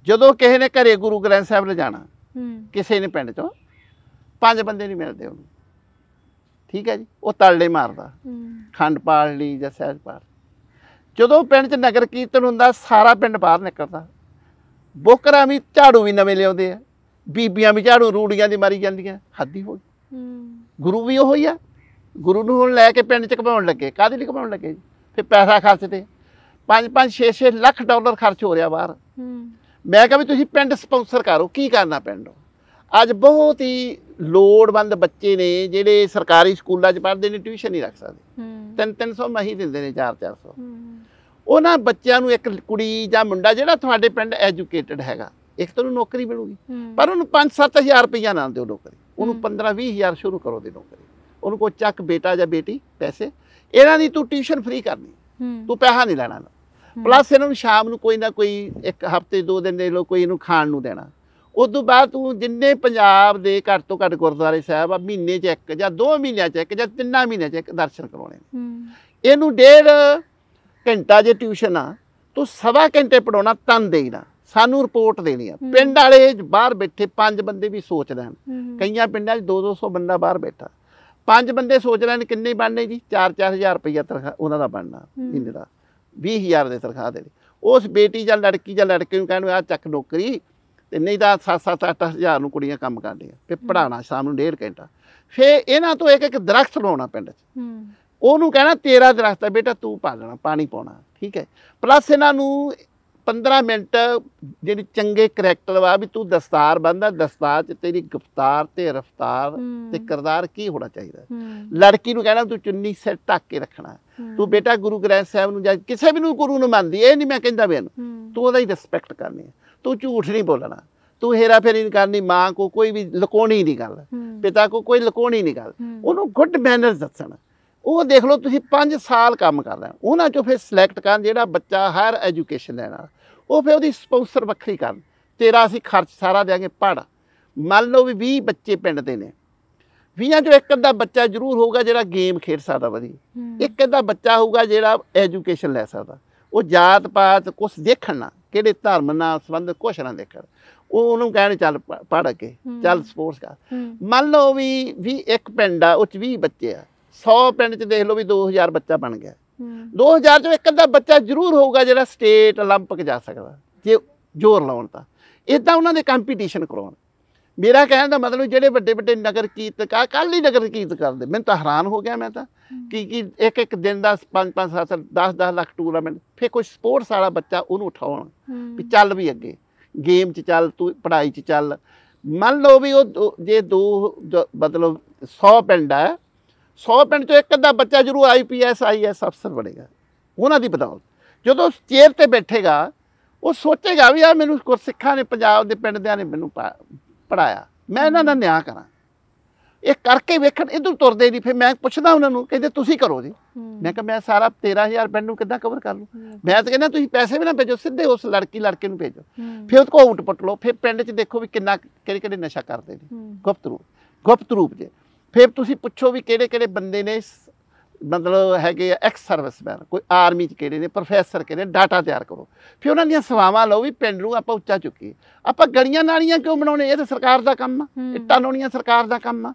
ਜਦੋਂ ਕਿਸੇ ਨੇ ਘਰੇ ਗੁਰੂ ਗ੍ਰੰਥ ਸਾਹਿਬ ਲੈ ਜਾਣਾ ਕਿਸੇ ਨੇ ਪਿੰਡ ਚੋਂ ਪੰਜ ਬੰਦੇ ਨਹੀਂ ਮਿਲਦੇ ਉਹਨੂੰ ਠੀਕ ਹੈ ਜੀ ਉਹ ਤਲੜੇ ਮਾਰਦਾ ਖੰਡ ਪਾਲ ਲਈ ਜਾਂ ਸਹਿਜ ਪਾਲ ਜਦੋਂ ਪਿੰਡ 'ਚ ਨਗਰ ਕੀਰਤਨ ਹੁੰਦਾ ਸਾਰਾ ਪਿੰਡ ਬਾਹਰ ਨਿਕਲਦਾ ਬੋਕਰਾ ਵੀ ਝਾੜੂ ਵੀ ਨਵੇਂ ਲਿਆਉਂਦੇ ਆ ਬੀਬੀਆਂ ਵੀ ਝਾੜੂ ਰੂੜੀਆਂ ਦੀ ਮਾਰੀ ਜਾਂਦੀਆਂ ਹੱਦੀ ਹੋ ਗਈ ਗੁਰੂ ਵੀ ਉਹ ਹੀ ਆ ਗੁਰੂ ਨੂੰ ਹੁਣ ਲੈ ਕੇ ਪਿੰਡ 'ਚ ਘਮਾਉਣ ਲੱਗੇ ਕਾਹਦੇ ਲਈ ਘਮਾਉਣ ਲੱਗੇ ਫੇ ਫਿਰ ਪੈਸਾ ਖਰਚਦੇ 5-5 6-6 ਲੱਖ ਡਾਲਰ ਖਰਚ ਹੋ ਰਿਹਾ ਬਾਹਰ ਮੈਂ ਕਿਹਾ ਵੀ ਤੁਸੀਂ ਪਿੰਡ ਸਪਾਂਸਰ ਕਰੋ ਕੀ ਕਰਨਾ ਪਿੰਡ ਅੱਜ ਬਹੁਤ ਹੀ ਲੋੜਵੰਦ ਬੱਚੇ ਨੇ ਜਿਹੜੇ ਸਰਕਾਰੀ ਸਕੂਲਾਂ 'ਚ ਪੜ੍ਹਦੇ ਨੇ ਟਿਊਸ਼ਨ ਨਹੀਂ ਰੱਖ ਸਕਦੇ ਤਿੰਨ 300 ਮਹੀ ਦਿੰਦੇ ਨੇ 4-400 ਉਹਨਾਂ ਬੱਚਿਆਂ ਨੂੰ ਇੱਕ ਕੁੜੀ ਜਾਂ ਮੁੰਡਾ ਜਿਹੜਾ ਤੁਹਾਡੇ ਪਿੰਡ ਐਜੂਕੇਟਡ ਹੈਗਾ ਇੱਕ ਤਾਂ ਉਹਨੂੰ ਨੌਕਰੀ ਮਿਲੂਗੀ ਪਰ ਉਹਨੂੰ 5-7000 ਰੁਪਈਆ ਨਾ ਦਿਓ ਨੌਕਰੀ ਉਹਨੂੰ 15-20000 ਸ਼ੁਰੂ ਕਰੋ ਦੇ ਨੌਕਰੀ ਉਹਨੂੰ ਕੋ ਚੱਕ ਬੇਟਾ ਜਾਂ ਬੇਟੀ ਪੈਸੇ ਇਹਨਾਂ ਦੀ ਤੂੰ ਟਿਊਸ਼ਨ ਫ੍ਰੀ ਕਰਨੀ ਤੂੰ ਪੈਸਾ ਨਹੀਂ ਲੈਣਾ ਪਲੱਸ ਇਹਨਾਂ ਨੂੰ ਸ਼ਾਮ ਨੂੰ ਕੋਈ ਨਾ ਕੋਈ ਇੱਕ ਹਫਤੇ ਦੋ ਦਿਨ ਦੇ ਲੋ ਕੋਈ ਇਹਨੂੰ ਖਾਣ ਨੂੰ ਦੇਣਾ ਉਸ ਤੋਂ ਬਾਅਦ ਤੂੰ ਜਿੰਨੇ ਪੰਜਾਬ ਦੇ ਘਰ ਤੋਂ ਘਰ ਗੁਰਦੁਆਰੇ ਸਾਹਿਬ ਆ ਮਹੀਨੇ 'ਚ ਇੱਕ ਜਾਂ ਦੋ ਮਹੀਨਿਆਂ 'ਚ ਇੱਕ ਜਾਂ ਤਿੰਨਾਂ ਮਹੀਨਿਆਂ 'ਚ ਇੱਕ ਦਰਸ਼ਨ ਕਰਾਉਣੇ ਇਹਨੂੰ ਡੇਢ ਘੰਟਾ ਜੇ ਟਿਊਸ਼ਨ ਆ ਤੂੰ ਸਵਾ ਘੰਟੇ ਪੜਾਉਣਾ ਤਨ ਦੇਣਾ ਸਾਨੂੰ ਰਿਪੋਰਟ ਦੇਣੀ ਆ ਪਿੰਡ ਵਾਲੇ ਬਾਹਰ ਬੈਠੇ ਪੰਜ ਬੰਦੇ ਵੀ ਸੋਚ ਹਨ ਕਈਆਂ ਪਿੰਡਾਂ 'ਚ 2-200 ਬੰਦਾ ਬਾਹਰ ਬੈਠਾ ਪੰਜ ਬੰਦੇ ਸੋਚ ਰਹੇ ਨੇ ਕਿੰਨੇ ਬਣਨੇ ਜੀ 4-4000 ਰੁਪਈਆ ਤਨਖਾਹ ਉਹਨਾਂ ਦਾ ਬਣਨਾ ਮਹੀਨੇ ਦਾ 20000 ਦੇ ਤਨਖਾਹ ਦੇ ਉਸ ਬੇਟੀ ਜਾਂ ਲੜਕੀ ਜਾਂ ਲੜਕੇ ਨੂੰ ਕਹਿਣ ਆ ਚੱਕ ਨੌਕਰੀ ਤੇ ਨਹੀਂ ਤਾਂ 7-7 8000 ਨੂੰ ਕੁੜੀਆਂ ਕੰਮ ਕਰਦੀਆਂ ਤੇ ਪੜਾਣਾ ਸ਼ਾਮ ਨੂੰ ਡੇਢ ਘੰਟਾ ਫੇ ਇਹਨਾਂ ਤੋਂ ਇੱਕ ਇੱਕ ਦਰਖਤ ਲਾਉਣਾ ਪਿੰਡ 'ਚ ਉਹਨੂੰ ਕਹਿਣਾ ਤੇਰਾ ਦਰਖਤ ਹੈ ਬੇਟਾ ਤੂੰ ਪਾਲਣਾ ਪਾਣੀ ਪਾਉਣਾ ਠੀਕ ਹੈ ਪਲੱਸ ਇਹਨਾਂ ਨੂੰ 15 ਮਿੰਟ ਜਿਹੜੀ ਚੰਗੇ ਕੈਰੇਕਟਰ ਵਾ ਵੀ ਤੂੰ ਦਸਤਾਰ ਬੰਦਾ ਦਸਤਾਰ ਚ ਤੇਰੀ ਗਫਤਾਰ ਤੇ ਰਫਤਾਰ ਤੇ ਕਰਦਾਰ ਕੀ ਹੋਣਾ ਚਾਹੀਦਾ ਲੜਕੀ ਨੂੰ ਕਹਿਣਾ ਤੂੰ ਚੁੰਨੀ ਸਿਰ ਟੱਕ ਕੇ ਰੱਖਣਾ ਤੂੰ ਬੇਟਾ ਗੁਰੂ ਗ੍ਰੰਥ ਸਾਹਿਬ ਨੂੰ ਜਾਂ ਕਿਸੇ ਵੀ ਨੂੰ ਗੁਰੂ ਨੂੰ ਮੰਨਦੀ ਇਹ ਨਹੀਂ ਮੈਂ ਕਹਿੰਦਾ ਬੇਨ ਤੂੰ ਉਹਦਾ ਹੀ ਰਿਸਪੈਕਟ ਕਰਨੀ ਹੈ ਤੂੰ ਝੂਠ ਨਹੀਂ ਬੋਲਣਾ ਤੂੰ ਹੇਰਾ ਫੇਰੀ ਨਹੀਂ ਕਰਨੀ ਮਾਂ ਕੋ ਕੋਈ ਵੀ ਲਕੋਣੀ ਨਹੀਂ ਗੱਲ ਪਿਤਾ ਕੋ ਕੋਈ ਲਕੋਣੀ ਨਹੀਂ ਗੱਲ ਉਹਨੂੰ ਗੁੱਡ ਮੈਨਰ ਦੱਸਣ ਉਹ ਦੇਖ ਲਓ ਤੁਸੀਂ 5 ਸਾਲ ਕੰਮ ਕਰ ਉਹਨਾਂ ਚੋਂ ਫਿਰ ਸਿਲੈਕਟ ਕਰਨ ਜਿਹੜਾ ਬੱਚਾ ਹਾਇਰ ਐਜੂਕੇਸ਼ਨ ਲੈਣਾ ਉਹ ਫਿਰ ਉਹਦੀ ਸਪਾਂਸਰ ਵੱਖਰੀ ਕਰਨ ਤੇਰਾ ਅਸੀਂ ਖਰਚ ਸਾਰਾ ਦੇਾਂਗੇ ਪੜ ਮੰਨ ਲਓ ਵੀ 20 ਬੱਚੇ ਪਿੰਡ ਦੇ ਨੇ 20ਾਂ ਚੋਂ ਇੱਕ ਅੱਧਾ ਬੱਚਾ ਜ਼ਰੂਰ ਹੋਊਗਾ ਜਿਹੜਾ ਗੇਮ ਖੇਡ ਸਕਦਾ ਵਧੀਆ ਇੱਕ ਅੱਧਾ ਬੱਚਾ ਹੋਊਗਾ ਜਿਹੜਾ ਐਜੂਕੇਸ਼ਨ ਲੈ ਸਕਦਾ ਉਹ ਜਾਤ ਪਾਤ ਕੁਝ ਦੇਖਣਾ ਕਿਹੜੇ ਧਰਮ ਨਾਲ ਸੰਬੰਧ ਕੁਛ ਨਾ ਦੇਖਣ ਉਹ ਉਹਨੂੰ ਕਹਿਣ ਚੱਲ ਪੜ ਕੇ ਚੱਲ ਸਪੋਰਟਸ ਕਰ ਮੰਨ ਲਓ ਵੀ ਵੀ ਇੱਕ ਪਿੰਡ ਆ ਉੱਚ 20 ਬੱਚੇ ਆ 100 ਪਿੰਡ ਚ ਦੇਖ ਲਓ ਵੀ 2000 ਬੱਚਾ ਬਣ ਗਿਆ 2000 ਚੋਂ ਇੱਕ ਅੱਧਾ ਬੱਚਾ ਜ਼ਰੂਰ ਹੋਊਗਾ ਜਿਹੜਾ ਸਟੇਟ 올림픽 ਜਾ ਸਕਦਾ ਜੇ ਜ਼ੋਰ ਲਾਉਣ ਤਾਂ ਇਦਾਂ ਉਹਨਾਂ ਦੇ ਕੰਪੀਟੀਸ਼ਨ ਕਰਾਉਣ ਮੇਰਾ ਕਹਿਣ ਦਾ ਮਤਲਬ ਜਿਹੜੇ ਵੱਡੇ ਵੱਡੇ ਨਗਰ ਕੀਰਤਕਾ ਕੱਲ ਹੀ ਨਗਰ ਕੀਰਤ ਕਰਦੇ ਮੈਂ ਤਾਂ ਹੈਰਾਨ ਹੋ ਗਿਆ ਮੈਂ ਤਾਂ ਕਿ ਕਿ ਇੱਕ ਇੱਕ ਦਿਨ ਦਾ 5 5 7 10 10 ਲੱਖ ਟੂਰਨਾਮੈਂਟ ਫੇ ਕੋਈ ਸਪੋਰਟਸ ਵਾਲਾ ਬੱਚਾ ਉਹਨੂੰ ਉਠਾਉਣ ਵੀ ਚੱਲ ਵੀ ਅੱਗੇ ਗੇਮ 'ਚ ਚੱਲ ਤੂੰ ਪੜਾਈ 'ਚ ਚੱਲ ਮੰਨ ਲਓ ਵੀ ਉਹ ਜੇ ਦੋ ਮਤਲਬ 100 ਪਿੰਡ ਆ 100 ਪਿੰਡ 'ਚੋਂ ਇੱਕ ਅੱਧਾ ਬੱਚਾ ਜਰੂਰ ਆਈਪੀਐਸ ਆਈਐਸ ਅਫਸਰ ਬਣੇਗਾ ਉਹਨਾਂ ਦੀ ਬਦੌਲਤ ਜਦੋਂ ਚੇਅਰ ਤੇ ਬੈਠੇਗਾ ਉਹ ਸੋਚੇਗਾ ਵੀ ਆ ਮੈਨੂੰ ਸਿੱਖਾਂ ਨੇ ਪੰਜਾਬ ਦੇ ਪਿੰਡਾਂ ਨੇ ਮੈਨੂੰ ਪੜਾਇਆ ਮੈਂ ਇਹਨਾਂ ਦਾ ਨਿਆਂ ਕਰਾਂ ਇਹ ਕਰਕੇ ਵੇਖਣ ਇਧਰ ਤੁਰਦੇ ਨਹੀਂ ਫਿਰ ਮੈਂ ਪੁੱਛਦਾ ਉਹਨਾਂ ਨੂੰ ਕਹਿੰਦੇ ਤੁਸੀਂ ਕਰੋ ਜੀ ਮੈਂ ਕਿਹਾ ਮੈਂ ਸਾਰਾ 13000 ਰੁਪਏ ਨੂੰ ਕਿੱਦਾਂ ਕਵਰ ਕਰ ਲੂ ਮੈਂ ਤਾਂ ਕਹਿੰਦਾ ਤੁਸੀਂ ਪੈਸੇ ਵੀ ਨਾ ਭੇਜੋ ਸਿੱਧੇ ਉਸ ਲੜਕੀ ਲੜਕੇ ਨੂੰ ਭੇਜੋ ਫਿਰ ਉਹ ਕੋਟ ਪਟ ਲਓ ਫਿਰ ਪਿੰਡ 'ਚ ਦੇਖੋ ਵੀ ਕਿੰਨਾ ਕਿਹੜੇ ਕਿਹੜੇ ਨਸ਼ਾ ਕਰਦੇ ਨੇ ਗੁਪਤ ਰੂਪ ਗੁਪਤ ਰੂਪ ਜੇ ਫਿਰ ਤੁਸੀਂ ਪੁੱਛੋ ਵੀ ਕਿਹੜੇ ਕਿਹੜੇ ਬੰਦੇ ਨੇ ਮਤਲਬ ਹੈਗੇ ਆ ਐਕਸ ਸਰਵਿਸਮੈਨ ਕੋਈ ਆਰਮੀ ਚ ਕਿਹੜੇ ਨੇ ਪ੍ਰੋਫੈਸਰ ਕਿਹੜੇ ਡਾਟਾ ਤਿਆਰ ਕਰੋ ਫਿਰ ਉਹਨਾਂ ਦੀਆਂ ਸਵਾਵਾਂ ਲਓ ਵੀ ਪਿੰਡ ਨੂੰ ਆਪਾਂ ਉੱਚਾ ਚੁੱਕੀ ਆਪਾਂ ਗਲੀਆਂ ਨਾਲੀਆਂ ਕਿਉਂ ਬਣਾਉਣੇ ਇਹ ਤਾਂ ਸਰਕਾਰ ਦਾ ਕੰਮ ਆ ਇੱਟਾਂ ਲਾਉਣੀਆਂ ਸਰਕਾਰ ਦਾ ਕੰਮ ਆ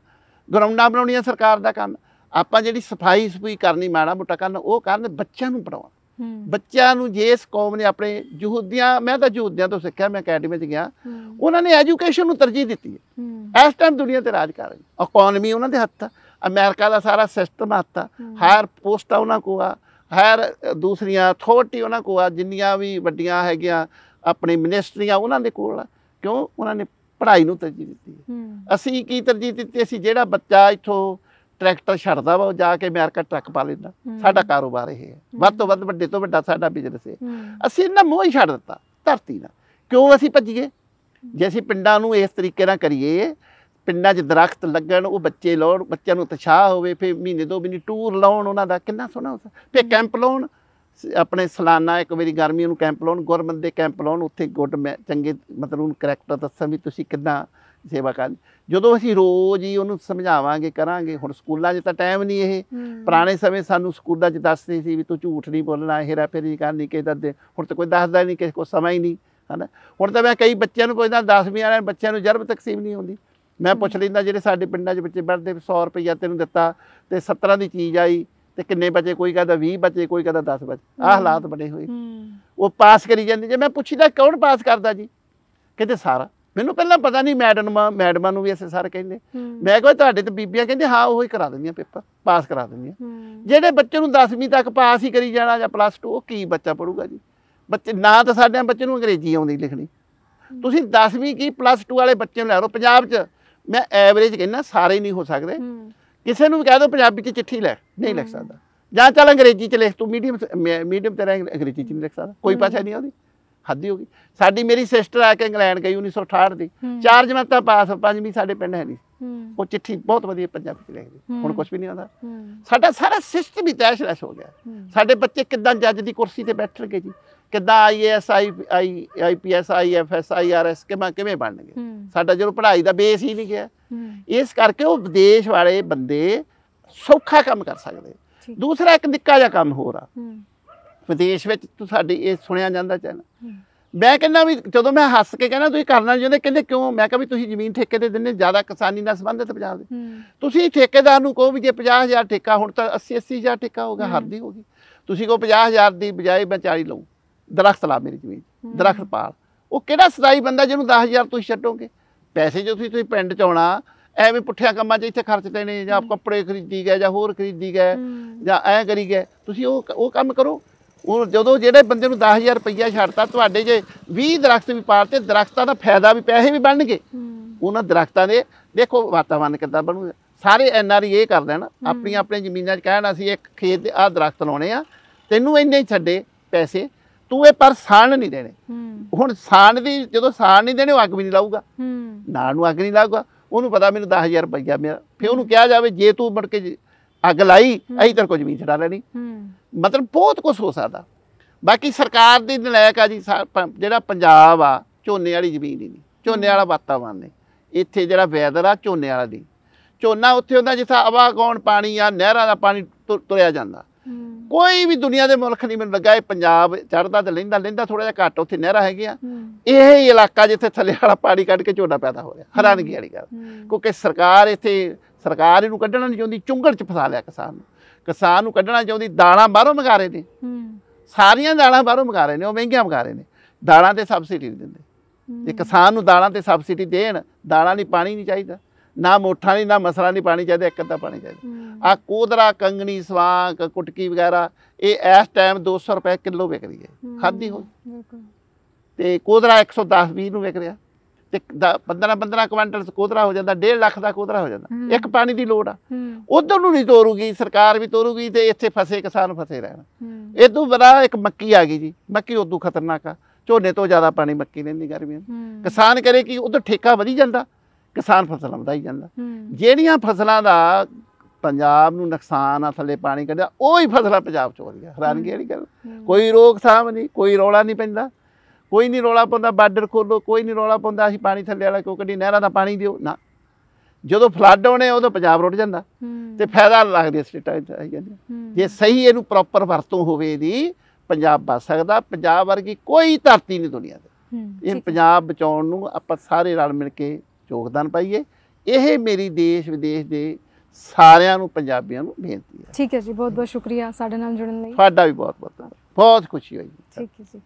ਗਰਾਊਂਡਾਂ ਬਣਾਉਣੀਆਂ ਸਰਕਾਰ ਦਾ ਕੰਮ ਆਪਾਂ ਜਿਹੜੀ ਸਫਾਈ ਸੁਪਾਈ ਕਰਨੀ ਮਾੜਾ ਮੋਟਾ ਕਰਨ ਉਹ ਕਰਨ ਬੱਚਿਆਂ ਨੂੰ ਪੜਾਉਣ ਬੱਚਿਆਂ ਨੂੰ ਜੇ ਇਸ ਕੌਮ ਨੇ ਆਪਣੇ ਯਹੂਦੀਆਂ ਮੈਂ ਤਾਂ ਯਹੂਦੀਆਂ ਤੋਂ ਸਿੱਖਿਆ ਮੈਂ ਅਕੈਡਮੀ 'ਚ ਗਿਆ ਉਹਨਾਂ ਨੇ ਐਜੂਕੇਸ਼ਨ ਨੂੰ ਤਰਜੀਹ ਦਿੱਤੀ ਹੈ ਇਸ ਟਾਈਮ ਦੁਨੀਆ ਤੇ ਰਾਜ ਕਰ ਰਹੀ ਇਕਨੋਮੀ ਉਹਨਾਂ ਦੇ ਹੱਥ ਆ ਅਮਰੀਕਾ ਦਾ ਸਾਰਾ ਸਿਸਟਮ ਆਤਾ ਹਾਇਰ ਪੋਸਟਾਂ ਉਹਨਾਂ ਕੋ ਆ ਹਾਇਰ ਦੂਸਰੀਆਂ ਅਥਾਰਟੀ ਉਹਨਾਂ ਕੋ ਆ ਜਿੰਨੀਆਂ ਵੀ ਵੱਡੀਆਂ ਹੈਗੀਆਂ ਆਪਣੀ ਮਿਨਿਸਟਰੀਆਂ ਉਹਨਾਂ ਦੇ ਕੋਲ ਕਿਉਂ ਉਹਨਾਂ ਨੇ ਪੜ੍ਹਾਈ ਨੂੰ ਤਰਜੀਹ ਦਿੱਤੀ ਅਸੀਂ ਕੀ ਤਰਜੀਹ ਦਿੱਤੀ ਅਸੀਂ ਜਿਹੜਾ ਬੱਚਾ ਇੱਥੋਂ ਟਰੈਕਟਰ ਛੱਡਦਾ ਵਾ ਉਹ ਜਾ ਕੇ ਅਮਰੀਕਾ ਟਰੱਕ ਪਾ ਲੈਂਦਾ ਸਾਡਾ ਕਾਰੋਬਾਰ ਇਹ ਹੈ ਵੱਧ ਤੋਂ ਵੱਧ ਵੱਡੇ ਤੋਂ ਵੱਡਾ ਸਾਡਾ ਬਿਜ਼ਨਸ ਹੈ ਅਸੀਂ ਇਹਨਾਂ ਮੋਹ ਹੀ ਛੱਡ ਦਿੱਤਾ ਧਰਤੀ ਨਾਲ ਕਿਉਂ ਅਸੀਂ ਭੱਜੀਏ ਜੇ ਅਸੀਂ ਪਿੰਡਾਂ ਨੂੰ ਇਸ ਤਰੀਕੇ ਨਾਲ ਕਰੀਏ ਪਿੰਡਾਂ 'ਚ ਦਰਖਤ ਲੱਗਣ ਉਹ ਬੱਚੇ ਲਾਉਣ ਬੱਚਿਆਂ ਨੂੰ ਉਤਸ਼ਾਹ ਹੋਵੇ ਫਿਰ ਮਹੀਨੇ ਦੋ ਮਹੀਨੇ ਟੂਰ ਲਾਉਣ ਉਹਨਾਂ ਦਾ ਕਿੰਨਾ ਸੋਹਣਾ ਫਿਰ ਕੈਂਪ ਲਾਉਣ ਆਪਣੇ ਸਾਲਾਨਾ ਇੱਕ ਵਾਰੀ ਗਰਮੀ ਨੂੰ ਕੈਂਪ ਲਾਉਣ ਗੁਰਮਤ ਦੇ ਕੈਂਪ ਲਾਉਣ ਉੱਥੇ ਗੁੱਡ ਚੰਗੇ ਮਤਲਬ ਉਹਨੂੰ ਕਰੈਕਟਰ ਦੱਸਾਂ ਵੀ ਤੁਸੀਂ ਕਿੰਨਾ ਸੇਵਾ ਕਰਨ ਜਦੋਂ ਅਸੀਂ ਰੋਜ਼ ਹੀ ਉਹਨੂੰ ਸਮਝਾਵਾਂਗੇ ਕਰਾਂਗੇ ਹੁਣ ਸਕੂਲਾਂ 'ਚ ਤਾਂ ਟਾਈਮ ਨਹੀਂ ਇਹ ਪੁਰਾਣੇ ਸਮੇਂ ਸਾਨੂੰ ਸਕੂਲਾਂ 'ਚ ਦੱਸਦੇ ਸੀ ਵੀ ਤੂੰ ਝੂਠ ਨਹੀਂ ਬੋਲਣਾ ਇਹ ਰਫੇਰੀ ਕਰਨੀ ਕਿਸੇ ਦੇ ਹੁਣ ਤਾਂ ਕੋਈ ਦੱਸਦਾ ਨਹੀਂ ਕਿਸੇ ਕੋਲ ਸਮਾਂ ਹੀ ਨਹੀਂ ਹਨਾ ਹੁਣ ਤਾਂ ਮੈਂ ਕਈ ਬੱਚਿਆਂ ਨੂੰ ਪੁੱਛਦਾ 10ਵੀਂ ਵਾਲਿਆਂ ਬੱਚਿਆਂ ਨੂੰ ਜਰਬ ਤਕਸੀਮ ਨਹੀਂ ਹੁੰਦੀ ਮੈਂ ਪੁੱਛ ਲੈਂਦਾ ਜਿਹੜੇ ਸਾਡੇ ਪਿੰਡਾਂ 'ਚ ਬੱਚੇ ਬੜਦੇ 100 ਰੁਪਈਆ ਤੈਨੂੰ ਦਿੱਤਾ ਤੇ 17 ਦੀ ਚੀਜ਼ ਆਈ ਤੇ ਕਿੰਨੇ ਬੱਚੇ ਕੋਈ ਕਹਦਾ 20 ਬੱਚੇ ਕੋਈ ਕਹਦਾ 10 ਬੱਚੇ ਆ ਹਾਲਾਤ ਬਣੇ ਹੋਏ ਉਹ ਪਾਸ ਕਰੀ ਜਾਂਦੇ ਜੇ ਮੈਂ ਪੁੱਛੀਦਾ ਕੌਣ ਪਾਸ ਕਰਦਾ ਜੀ ਕਹਿੰਦੇ ਸਾਰਾ ਮੈਨੂੰ ਪਹਿਲਾਂ ਪਤਾ ਨਹੀਂ ਮੈਡਮ ਮੈਡਮਾਂ ਨੂੰ ਵੀ ਐਸੇ ਸਾਰ ਕਹਿੰਦੇ ਮੈਂ ਕਿਹਾ ਤੁਹਾਡੇ ਤੇ ਬੀਬੀਆਂ ਕਹਿੰਦੇ ਹਾਂ ਉਹ ਹੀ ਕਰਾ ਦਿੰਦੀਆਂ ਪੇਪਰ ਪਾਸ ਕਰਾ ਦਿੰਦੀਆਂ ਜਿਹੜੇ ਬੱਚੇ ਨੂੰ 10ਵੀਂ ਤੱਕ ਪਾਸ ਹੀ ਕਰੀ ਜਾਣਾ ਜਾਂ ਪਲੱਸ 2 ਉਹ ਕੀ ਬੱਚਾ ਪੜੂਗਾ ਜੀ ਬੱਚੇ ਨਾ ਤਾਂ ਸਾਡੇ ਬੱਚੇ ਨੂੰ ਅੰਗਰੇਜ਼ੀ ਆਉਂਦੀ ਲਿਖਣੀ ਤੁਸੀਂ 10ਵੀਂ ਕੀ ਪਲੱਸ 2 ਵਾਲੇ ਬੱਚੇ ਨੂੰ ਲੈ ਲਓ ਪੰਜਾਬ 'ਚ ਮੈਂ ਐਵਰੇਜ ਕਹਿੰਦਾ ਸਾਰੇ ਨਹੀਂ ਹੋ ਸਕਦੇ ਕਿਸੇ ਨੂੰ ਵੀ ਕਹਿ ਦੋ ਪੰਜਾਬੀ 'ਚ ਚਿੱਠੀ ਲੈ ਨਹੀਂ ਲਿਖ ਸਕਦਾ ਜਾਂ ਚੱਲ ਅੰਗਰੇਜ਼ੀ 'ਚ ਲਿਖ ਤੂੰ ਮੀਡੀਅਮ ਮੀਡੀਅਮ ਤੇਰਾ ਅੰਗਰੇਜ਼ੀ 'ਚ ਨਹੀਂ ਲਿਖ ਸਕਦਾ ਕੋਈ ਪਾਸਾ ਨਹੀਂ ਆਉਂਦੀ ਹੱਦ ਹੀ ਹੋ ਗਈ ਸਾਡੀ ਮੇਰੀ ਸਿਸਟਰ ਆ ਕੇ ਇੰਗਲੈਂਡ ਗਈ 1968 ਦੀ ਚਾਰ ਜਮਾਤਾਂ ਪਾਸ ਪੰਜਵੀਂ ਸਾਡੇ ਪਿੰਡ ਹੈ ਨਹੀਂ ਉਹ ਚਿੱਠੀ ਬਹੁਤ ਵਧੀਆ ਪੰਜਾਬੀ ਚ ਲਿਖਦੀ ਹੁਣ ਕੁਝ ਵੀ ਨਹੀਂ ਆਉਂਦਾ ਸਾਡਾ ਸਾਰਾ ਸਿਸਟਮ ਹੀ ਤੈਸ਼ਲੈਸ ਹੋ ਗਿਆ ਸਾਡੇ ਬੱਚੇ ਕਿੱਦਾਂ ਜੱਜ ਦੀ ਕੁਰਸੀ ਤੇ ਬੈਠਣਗੇ ਜੀ ਕਿੱਦਾਂ IAS I IPS IFS IRS ਕਿਵੇਂ ਕਿਵੇਂ ਬਣਨਗੇ ਸਾਡਾ ਜਦੋਂ ਪੜ੍ਹਾਈ ਦਾ ਬੇਸ ਹੀ ਨਹੀਂ ਗਿਆ ਇਸ ਕਰਕੇ ਉਹ ਵਿਦੇਸ਼ ਵਾਲੇ ਬੰਦੇ ਸੌਖਾ ਕੰਮ ਕਰ ਸਕਦੇ ਦੂਸਰਾ ਇੱਕ ਨਿੱਕਾ ਜਿਹਾ ਕੰਮ ਹੋਰ ਆ ਵਿਦੇਸ਼ ਵਿੱਚ ਤੂੰ ਸਾਡੀ ਇਹ ਸੁਣਿਆ ਜਾਂਦਾ ਚੈਨ ਮੈਂ ਕਹਿੰਦਾ ਵੀ ਜਦੋਂ ਮੈਂ ਹੱਸ ਕੇ ਕਹਿੰਦਾ ਤੁਸੀਂ ਕਰਨਾ ਚਾਹੁੰਦੇ ਕਹਿੰਦੇ ਕਿਉਂ ਮੈਂ ਕਹਿੰਦਾ ਵੀ ਤੁਸੀਂ ਜ਼ਮੀਨ ਠੇਕੇ ਤੇ ਦਿੰਦੇ ਜ਼ਿਆਦਾ ਕਿਸਾਨੀ ਨਾਲ ਸੰਬੰਧਿਤ ਪੰਜਾਬ ਦੇ ਤੁਸੀਂ ਠੇਕੇਦਾਰ ਨੂੰ ਕਹੋ ਵੀ ਜੇ 50000 ਠੇਕਾ ਹੁਣ ਤਾਂ 80 80000 ਠੇਕਾ ਹੋਗਾ ਹਰ ਦੀ ਹੋਗੀ ਤੁਸੀਂ ਕਹੋ 50000 ਦੀ ਬਜਾਏ ਮੈਂ 40 ਲਵਾਂ ਦਰਖਤ ਲਾ ਮੇਰੀ ਜ਼ਮੀਨ ਦਰਖਤ ਪਾਲ ਉਹ ਕਿਹੜਾ ਸਦਾਈ ਬੰਦਾ ਜਿਹਨੂੰ 10000 ਤੁਸੀਂ ਛੱਡੋਗੇ ਪੈਸੇ ਜੋ ਤੁਸੀਂ ਤੁਸੀਂ ਪਿੰਡ ਚ ਆਉਣਾ ਐਵੇਂ ਪੁੱਠਿਆਂ ਕੰਮਾਂ 'ਚ ਇੱਥੇ ਖਰਚ ਦੇਣੇ ਜਾਂ ਕੱਪੜੇ ਖਰੀਦੀ ਗਏ ਜਾਂ ਹੋਰ ਖਰੀਦੀ ਗਏ ਜਾਂ ਐ ਕਰੀ ਗਏ ਤੁਸੀਂ ਉਹ ਉਹ ਕੰਮ ਕਰੋ ਉਹ ਜਦੋਂ ਜਿਹੜੇ ਬੰਦੇ ਨੂੰ 10000 ਰੁਪਈਆ ਛੱਡਤਾ ਤੁਹਾਡੇ ਜੇ 20 ਦਰਖਤ ਵੀ ਪਾਲਤੇ ਦਰਖਤਾਂ ਦਾ ਫਾਇਦਾ ਵੀ ਪੈਸੇ ਵੀ ਬਣਨਗੇ ਉਹਨਾਂ ਦਰਖਤਾਂ ਦੇ ਦੇਖੋ ਵਾਤਾਵਰਨ ਕਿੱਦਾਂ ਬਣੂਗਾ ਸਾਰੇ ਐਨਆਰਈ ਇਹ ਕਰ ਦੇਣ ਆਪਣੀ ਆਪਣੀ ਜ਼ਮੀਨਾਂ 'ਚ ਕਹਿਣ ਅਸੀਂ ਇੱਕ ਖੇਤ ਆ ਦਰਖਤ ਲਾਉਣੇ ਆ ਤੈਨੂੰ ਇੰਨੇ ਛੱਡੇ ਪੈਸੇ ਤੂੰ ਇਹ ਪਰ ਸਾਣ ਨਹੀਂ ਦੇਣੇ ਹੁਣ ਸਾਣ ਦੀ ਜਦੋਂ ਸਾਣ ਨਹੀਂ ਦੇਣੇ ਉਹ ਅੱਗ ਵੀ ਨਹੀਂ ਲਾਊਗਾ ਨਾਲ ਨੂੰ ਅੱਗ ਨਹੀਂ ਲਾਊਗਾ ਉਹਨੂੰ ਪਤਾ ਮੈਨੂੰ 10000 ਰੁਪਈਆ ਮੇਰਾ ਫੇ ਉਹਨੂੰ ਕਿਹਾ ਜਾਵੇ ਜੇ ਤੂੰ ਮੜ ਕੇ ਅੱਗ ਲਾਈ ਅਹੀਂ ਤੇਰੇ ਕੁਝ ਜ਼ਮੀਨ ਛਡਾ ਲੈਣੀ ਮਤਲਬ ਬਹੁਤ ਕੁਝ ਹੋ ਸਕਦਾ ਬਾਕੀ ਸਰਕਾਰ ਦੀ ਨਲਾਇਕ ਆ ਜੀ ਜਿਹੜਾ ਪੰਜਾਬ ਆ ਝੋਨੇ ਵਾਲੀ ਜ਼ਮੀਨ ਹੀ ਨਹੀਂ ਝੋਨੇ ਵਾਲਾ ਵਾਤਾਵਰਨ ਨੇ ਇੱਥੇ ਜਿਹੜਾ ਵੈਦਰ ਆ ਝੋਨੇ ਵਾਲਾ ਦੀ ਝੋਨਾ ਉੱਥੇ ਹੁੰਦਾ ਜਿੱਥੇ ਗੌਣ ਪਾਣੀ ਆ ਨਹਿਰਾਂ ਦਾ ਪਾਣੀ ਤੁਰਿਆ ਜਾਂਦਾ ਕੋਈ ਵੀ ਦੁਨੀਆ ਦੇ ਮੁਲਕ ਨਹੀਂ ਮੈਨੂੰ ਲੱਗਾ ਇਹ ਪੰਜਾਬ ਚੜਦਾ ਤੇ ਲੈਂਦਾ ਲੈਂਦਾ ਥੋੜਾ ਜਿਹਾ ਘੱਟ ਉੱਥੇ ਨਹਿਰਾ ਆ ਇਹ ਹੀ ਇਲਾਕਾ ਜਿੱਥੇ ਥੱਲੇ ਵਾਲਾ ਪਾਣੀ ਕੱਢ ਕੇ ਝੋਨਾ ਪੈਦਾ ਹੋ ਰਿਹਾ ਹੈਰਾਨਗੀ ਵਾਲੀ ਗੱਲ ਕਿਉਂਕਿ ਸਰਕਾਰ ਇੱਥੇ ਸਰਕਾਰ ਇਹਨੂੰ ਕੱਢਣਾ ਨਹੀਂ ਚਾਹੁੰਦੀ ਚੁੰਗਲ 'ਚ ਫਸਾ ਲਿਆ ਕਿਸਾਨ ਨੂੰ ਕਿਸਾਨ ਨੂੰ ਕੱਢਣਾ ਚਾਹੁੰਦੀ ਦਾਣਾ ਬਾਹਰੋਂ ਮੰਗਾ ਰਹੇ ਨੇ ਸਾਰੀਆਂ ਦਾਣਾ ਬਾਹਰੋਂ ਮੰਗਾ ਰਹੇ ਨੇ ਉਹ ਮਹਿੰਗੀਆਂ ਮੰਗਾ ਰਹੇ ਨੇ ਦਾਣਾ ਤੇ ਸਬਸਿਡੀ ਨਹੀਂ ਦਿੰਦੇ ਜੇ ਕਿਸਾਨ ਨੂੰ ਦਾਣਾ ਤੇ ਸਬਸਿਡੀ ਦੇਣ ਦਾਣਾ ਨਹੀਂ ਪਾਣੀ ਨਹੀਂ ਚਾਹੀਦਾ ਨਾ ਮੋਠਾ ਨਹੀਂ ਨਾ ਮਸਲਾ ਨਹੀਂ ਪਾਣੀ ਚਾਹੀਦਾ ਇੱਕ ਅੱਧਾ ਪਾਣੀ ਚਾਹੀਦਾ ਆ ਕੋਦਰਾ ਕੰਗਣੀ ਸਵਾਂਕ ਕੁਟਕੀ ਵਗੈਰਾ ਇਹ ਇਸ ਟਾਈਮ 200 ਰੁਪਏ ਕਿਲੋ ਵਿਕ ਰਹੀ ਹੈ ਖਾਦੀ ਹੋਈ ਤੇ ਕੋਦਰਾ 110 20 ਨੂੰ ਵਿਕ ਰਿਹਾ ਤੇ 15 15 ਕੁਇੰਟਲ ਕੋਦਰਾ ਹੋ ਜਾਂਦਾ 1.5 ਲੱਖ ਦਾ ਕੋਦਰਾ ਹੋ ਜਾਂਦਾ ਇੱਕ ਪਾਣੀ ਦੀ ਲੋੜ ਆ ਉਧਰ ਨੂੰ ਨਹੀਂ ਤੋਰੂਗੀ ਸਰਕਾਰ ਵੀ ਤੋਰੂਗੀ ਤੇ ਇੱਥੇ ਫਸੇ ਕਿਸਾਨ ਫਸੇ ਰਹਿਣ ਇਹ ਤੋਂ ਬੜਾ ਇੱਕ ਮੱਕੀ ਆ ਗਈ ਜੀ ਮੱਕੀ ਉਦੋਂ ਖਤਰਨਾਕ ਆ ਝੋਨੇ ਤੋਂ ਜ਼ਿਆਦਾ ਪਾਣੀ ਮੱਕੀ ਨੇ ਨਹੀਂ ਗਰਮੀ ਕਿਸਾਨ ਕਰੇ ਕਿ ਉਧਰ ਠੇਕਾ ਵਧੀ ਜਾਂਦਾ ਕਿਸਾਨ ਫਸਲਾਂ ਵਧਾਈ ਜਾਂਦਾ ਜਿਹੜੀਆਂ ਫਸਲਾਂ ਦਾ ਪੰਜਾਬ ਨੂੰ ਨੁਕਸਾਨ ਆ ਥੱਲੇ ਪਾਣੀ ਕੱਢਿਆ ਉਹ ਹੀ ਫਸਲਾਂ ਪੰਜਾਬ ਚ ਹੋ ਰਹੀਆਂ ਕੀ ਵਾਲੀ ਗੱਲ ਕੋਈ ਰੋਕ ਸਾਮ ਨਹੀਂ ਕੋਈ ਰੋਲਾ ਨਹੀਂ ਪੈਂਦਾ ਕੋਈ ਨਹੀਂ ਰੋਲਾ ਪਾਉਂਦਾ ਬਾਰਡਰ ਖੋਲੋ ਕੋਈ ਨਹੀਂ ਰੋਲਾ ਪਾਉਂਦਾ ਅਸੀਂ ਪਾਣੀ ਥੱਲੇ ਵਾਲਾ ਕਿਉਂ ਕੱਢੀ ਨਹਿਰਾਂ ਦਾ ਪਾਣੀ ਦਿਓ ਨਾ ਜਦੋਂ ਫਲੱਡ ਆਉਣੇ ਉਦੋਂ ਪੰਜਾਬ ਰੁੱਟ ਜਾਂਦਾ ਤੇ ਫਾਇਦਾ ਲੱਗਦੀ ਸਟੇਟਾਂ ਆਈ ਜਾਂਦੀ ਜੇ ਸਹੀ ਇਹਨੂੰ ਪ੍ਰੋਪਰ ਵਰਤੋਂ ਹੋਵੇ ਦੀ ਪੰਜਾਬ ਬਚ ਸਕਦਾ ਪੰਜਾਬ ਵਰਗੀ ਕੋਈ ਧਰਤੀ ਨਹੀਂ ਦੁਨੀਆ ਤੇ ਇਹ ਪੰਜਾਬ ਬਚਾਉਣ ਨੂੰ ਆਪਾਂ ਸਾਰੇ ਰਲ ਮਿਲ ਕੇ ਯੋਗਦਾਨ ਪਾਈਏ ਇਹ ਮੇਰੀ ਦੇਸ਼ ਵਿਦੇਸ਼ ਦੇ ਸਾਰਿਆਂ ਨੂੰ ਪੰਜਾਬੀਆਂ ਨੂੰ ਬੇਨਤੀ ਹੈ ਠੀਕ ਹੈ ਜੀ ਬਹੁਤ ਬਹੁਤ ਸ਼ੁਕਰੀਆ ਸਾਡੇ ਨਾਲ ਜੁੜਨ ਲਈ ਤੁਹਾਡਾ ਵੀ ਬਹੁਤ ਬਹੁਤ ਬਹੁਤ ਖੁਸ਼ੀ ਹੋਈ ਠੀਕ ਹੈ ਜੀ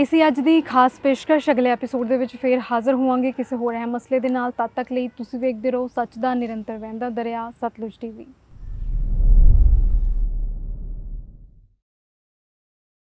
ਏਸੀ ਅੱਜ ਦੀ ਖਾਸ ਪੇਸ਼ਕਸ਼ ਅਗਲੇ ਐਪੀਸੋਡ ਦੇ ਵਿੱਚ ਫੇਰ ਹਾਜ਼ਰ ਹੋਵਾਂਗੇ ਕਿਸੇ ਹੋਰ ਅਹਿਮ ਮਸਲੇ ਦੇ ਨਾਲ ਤਦ ਤੱਕ ਲਈ ਤੁਸੀਂ ਵੇਖਦੇ ਰਹੋ ਸੱਚ ਦਾ ਨਿਰੰਤਰ ਵਹਿੰਦਾ ਦਰਿਆ ਸਤਲੁਜ ਟੀਵੀ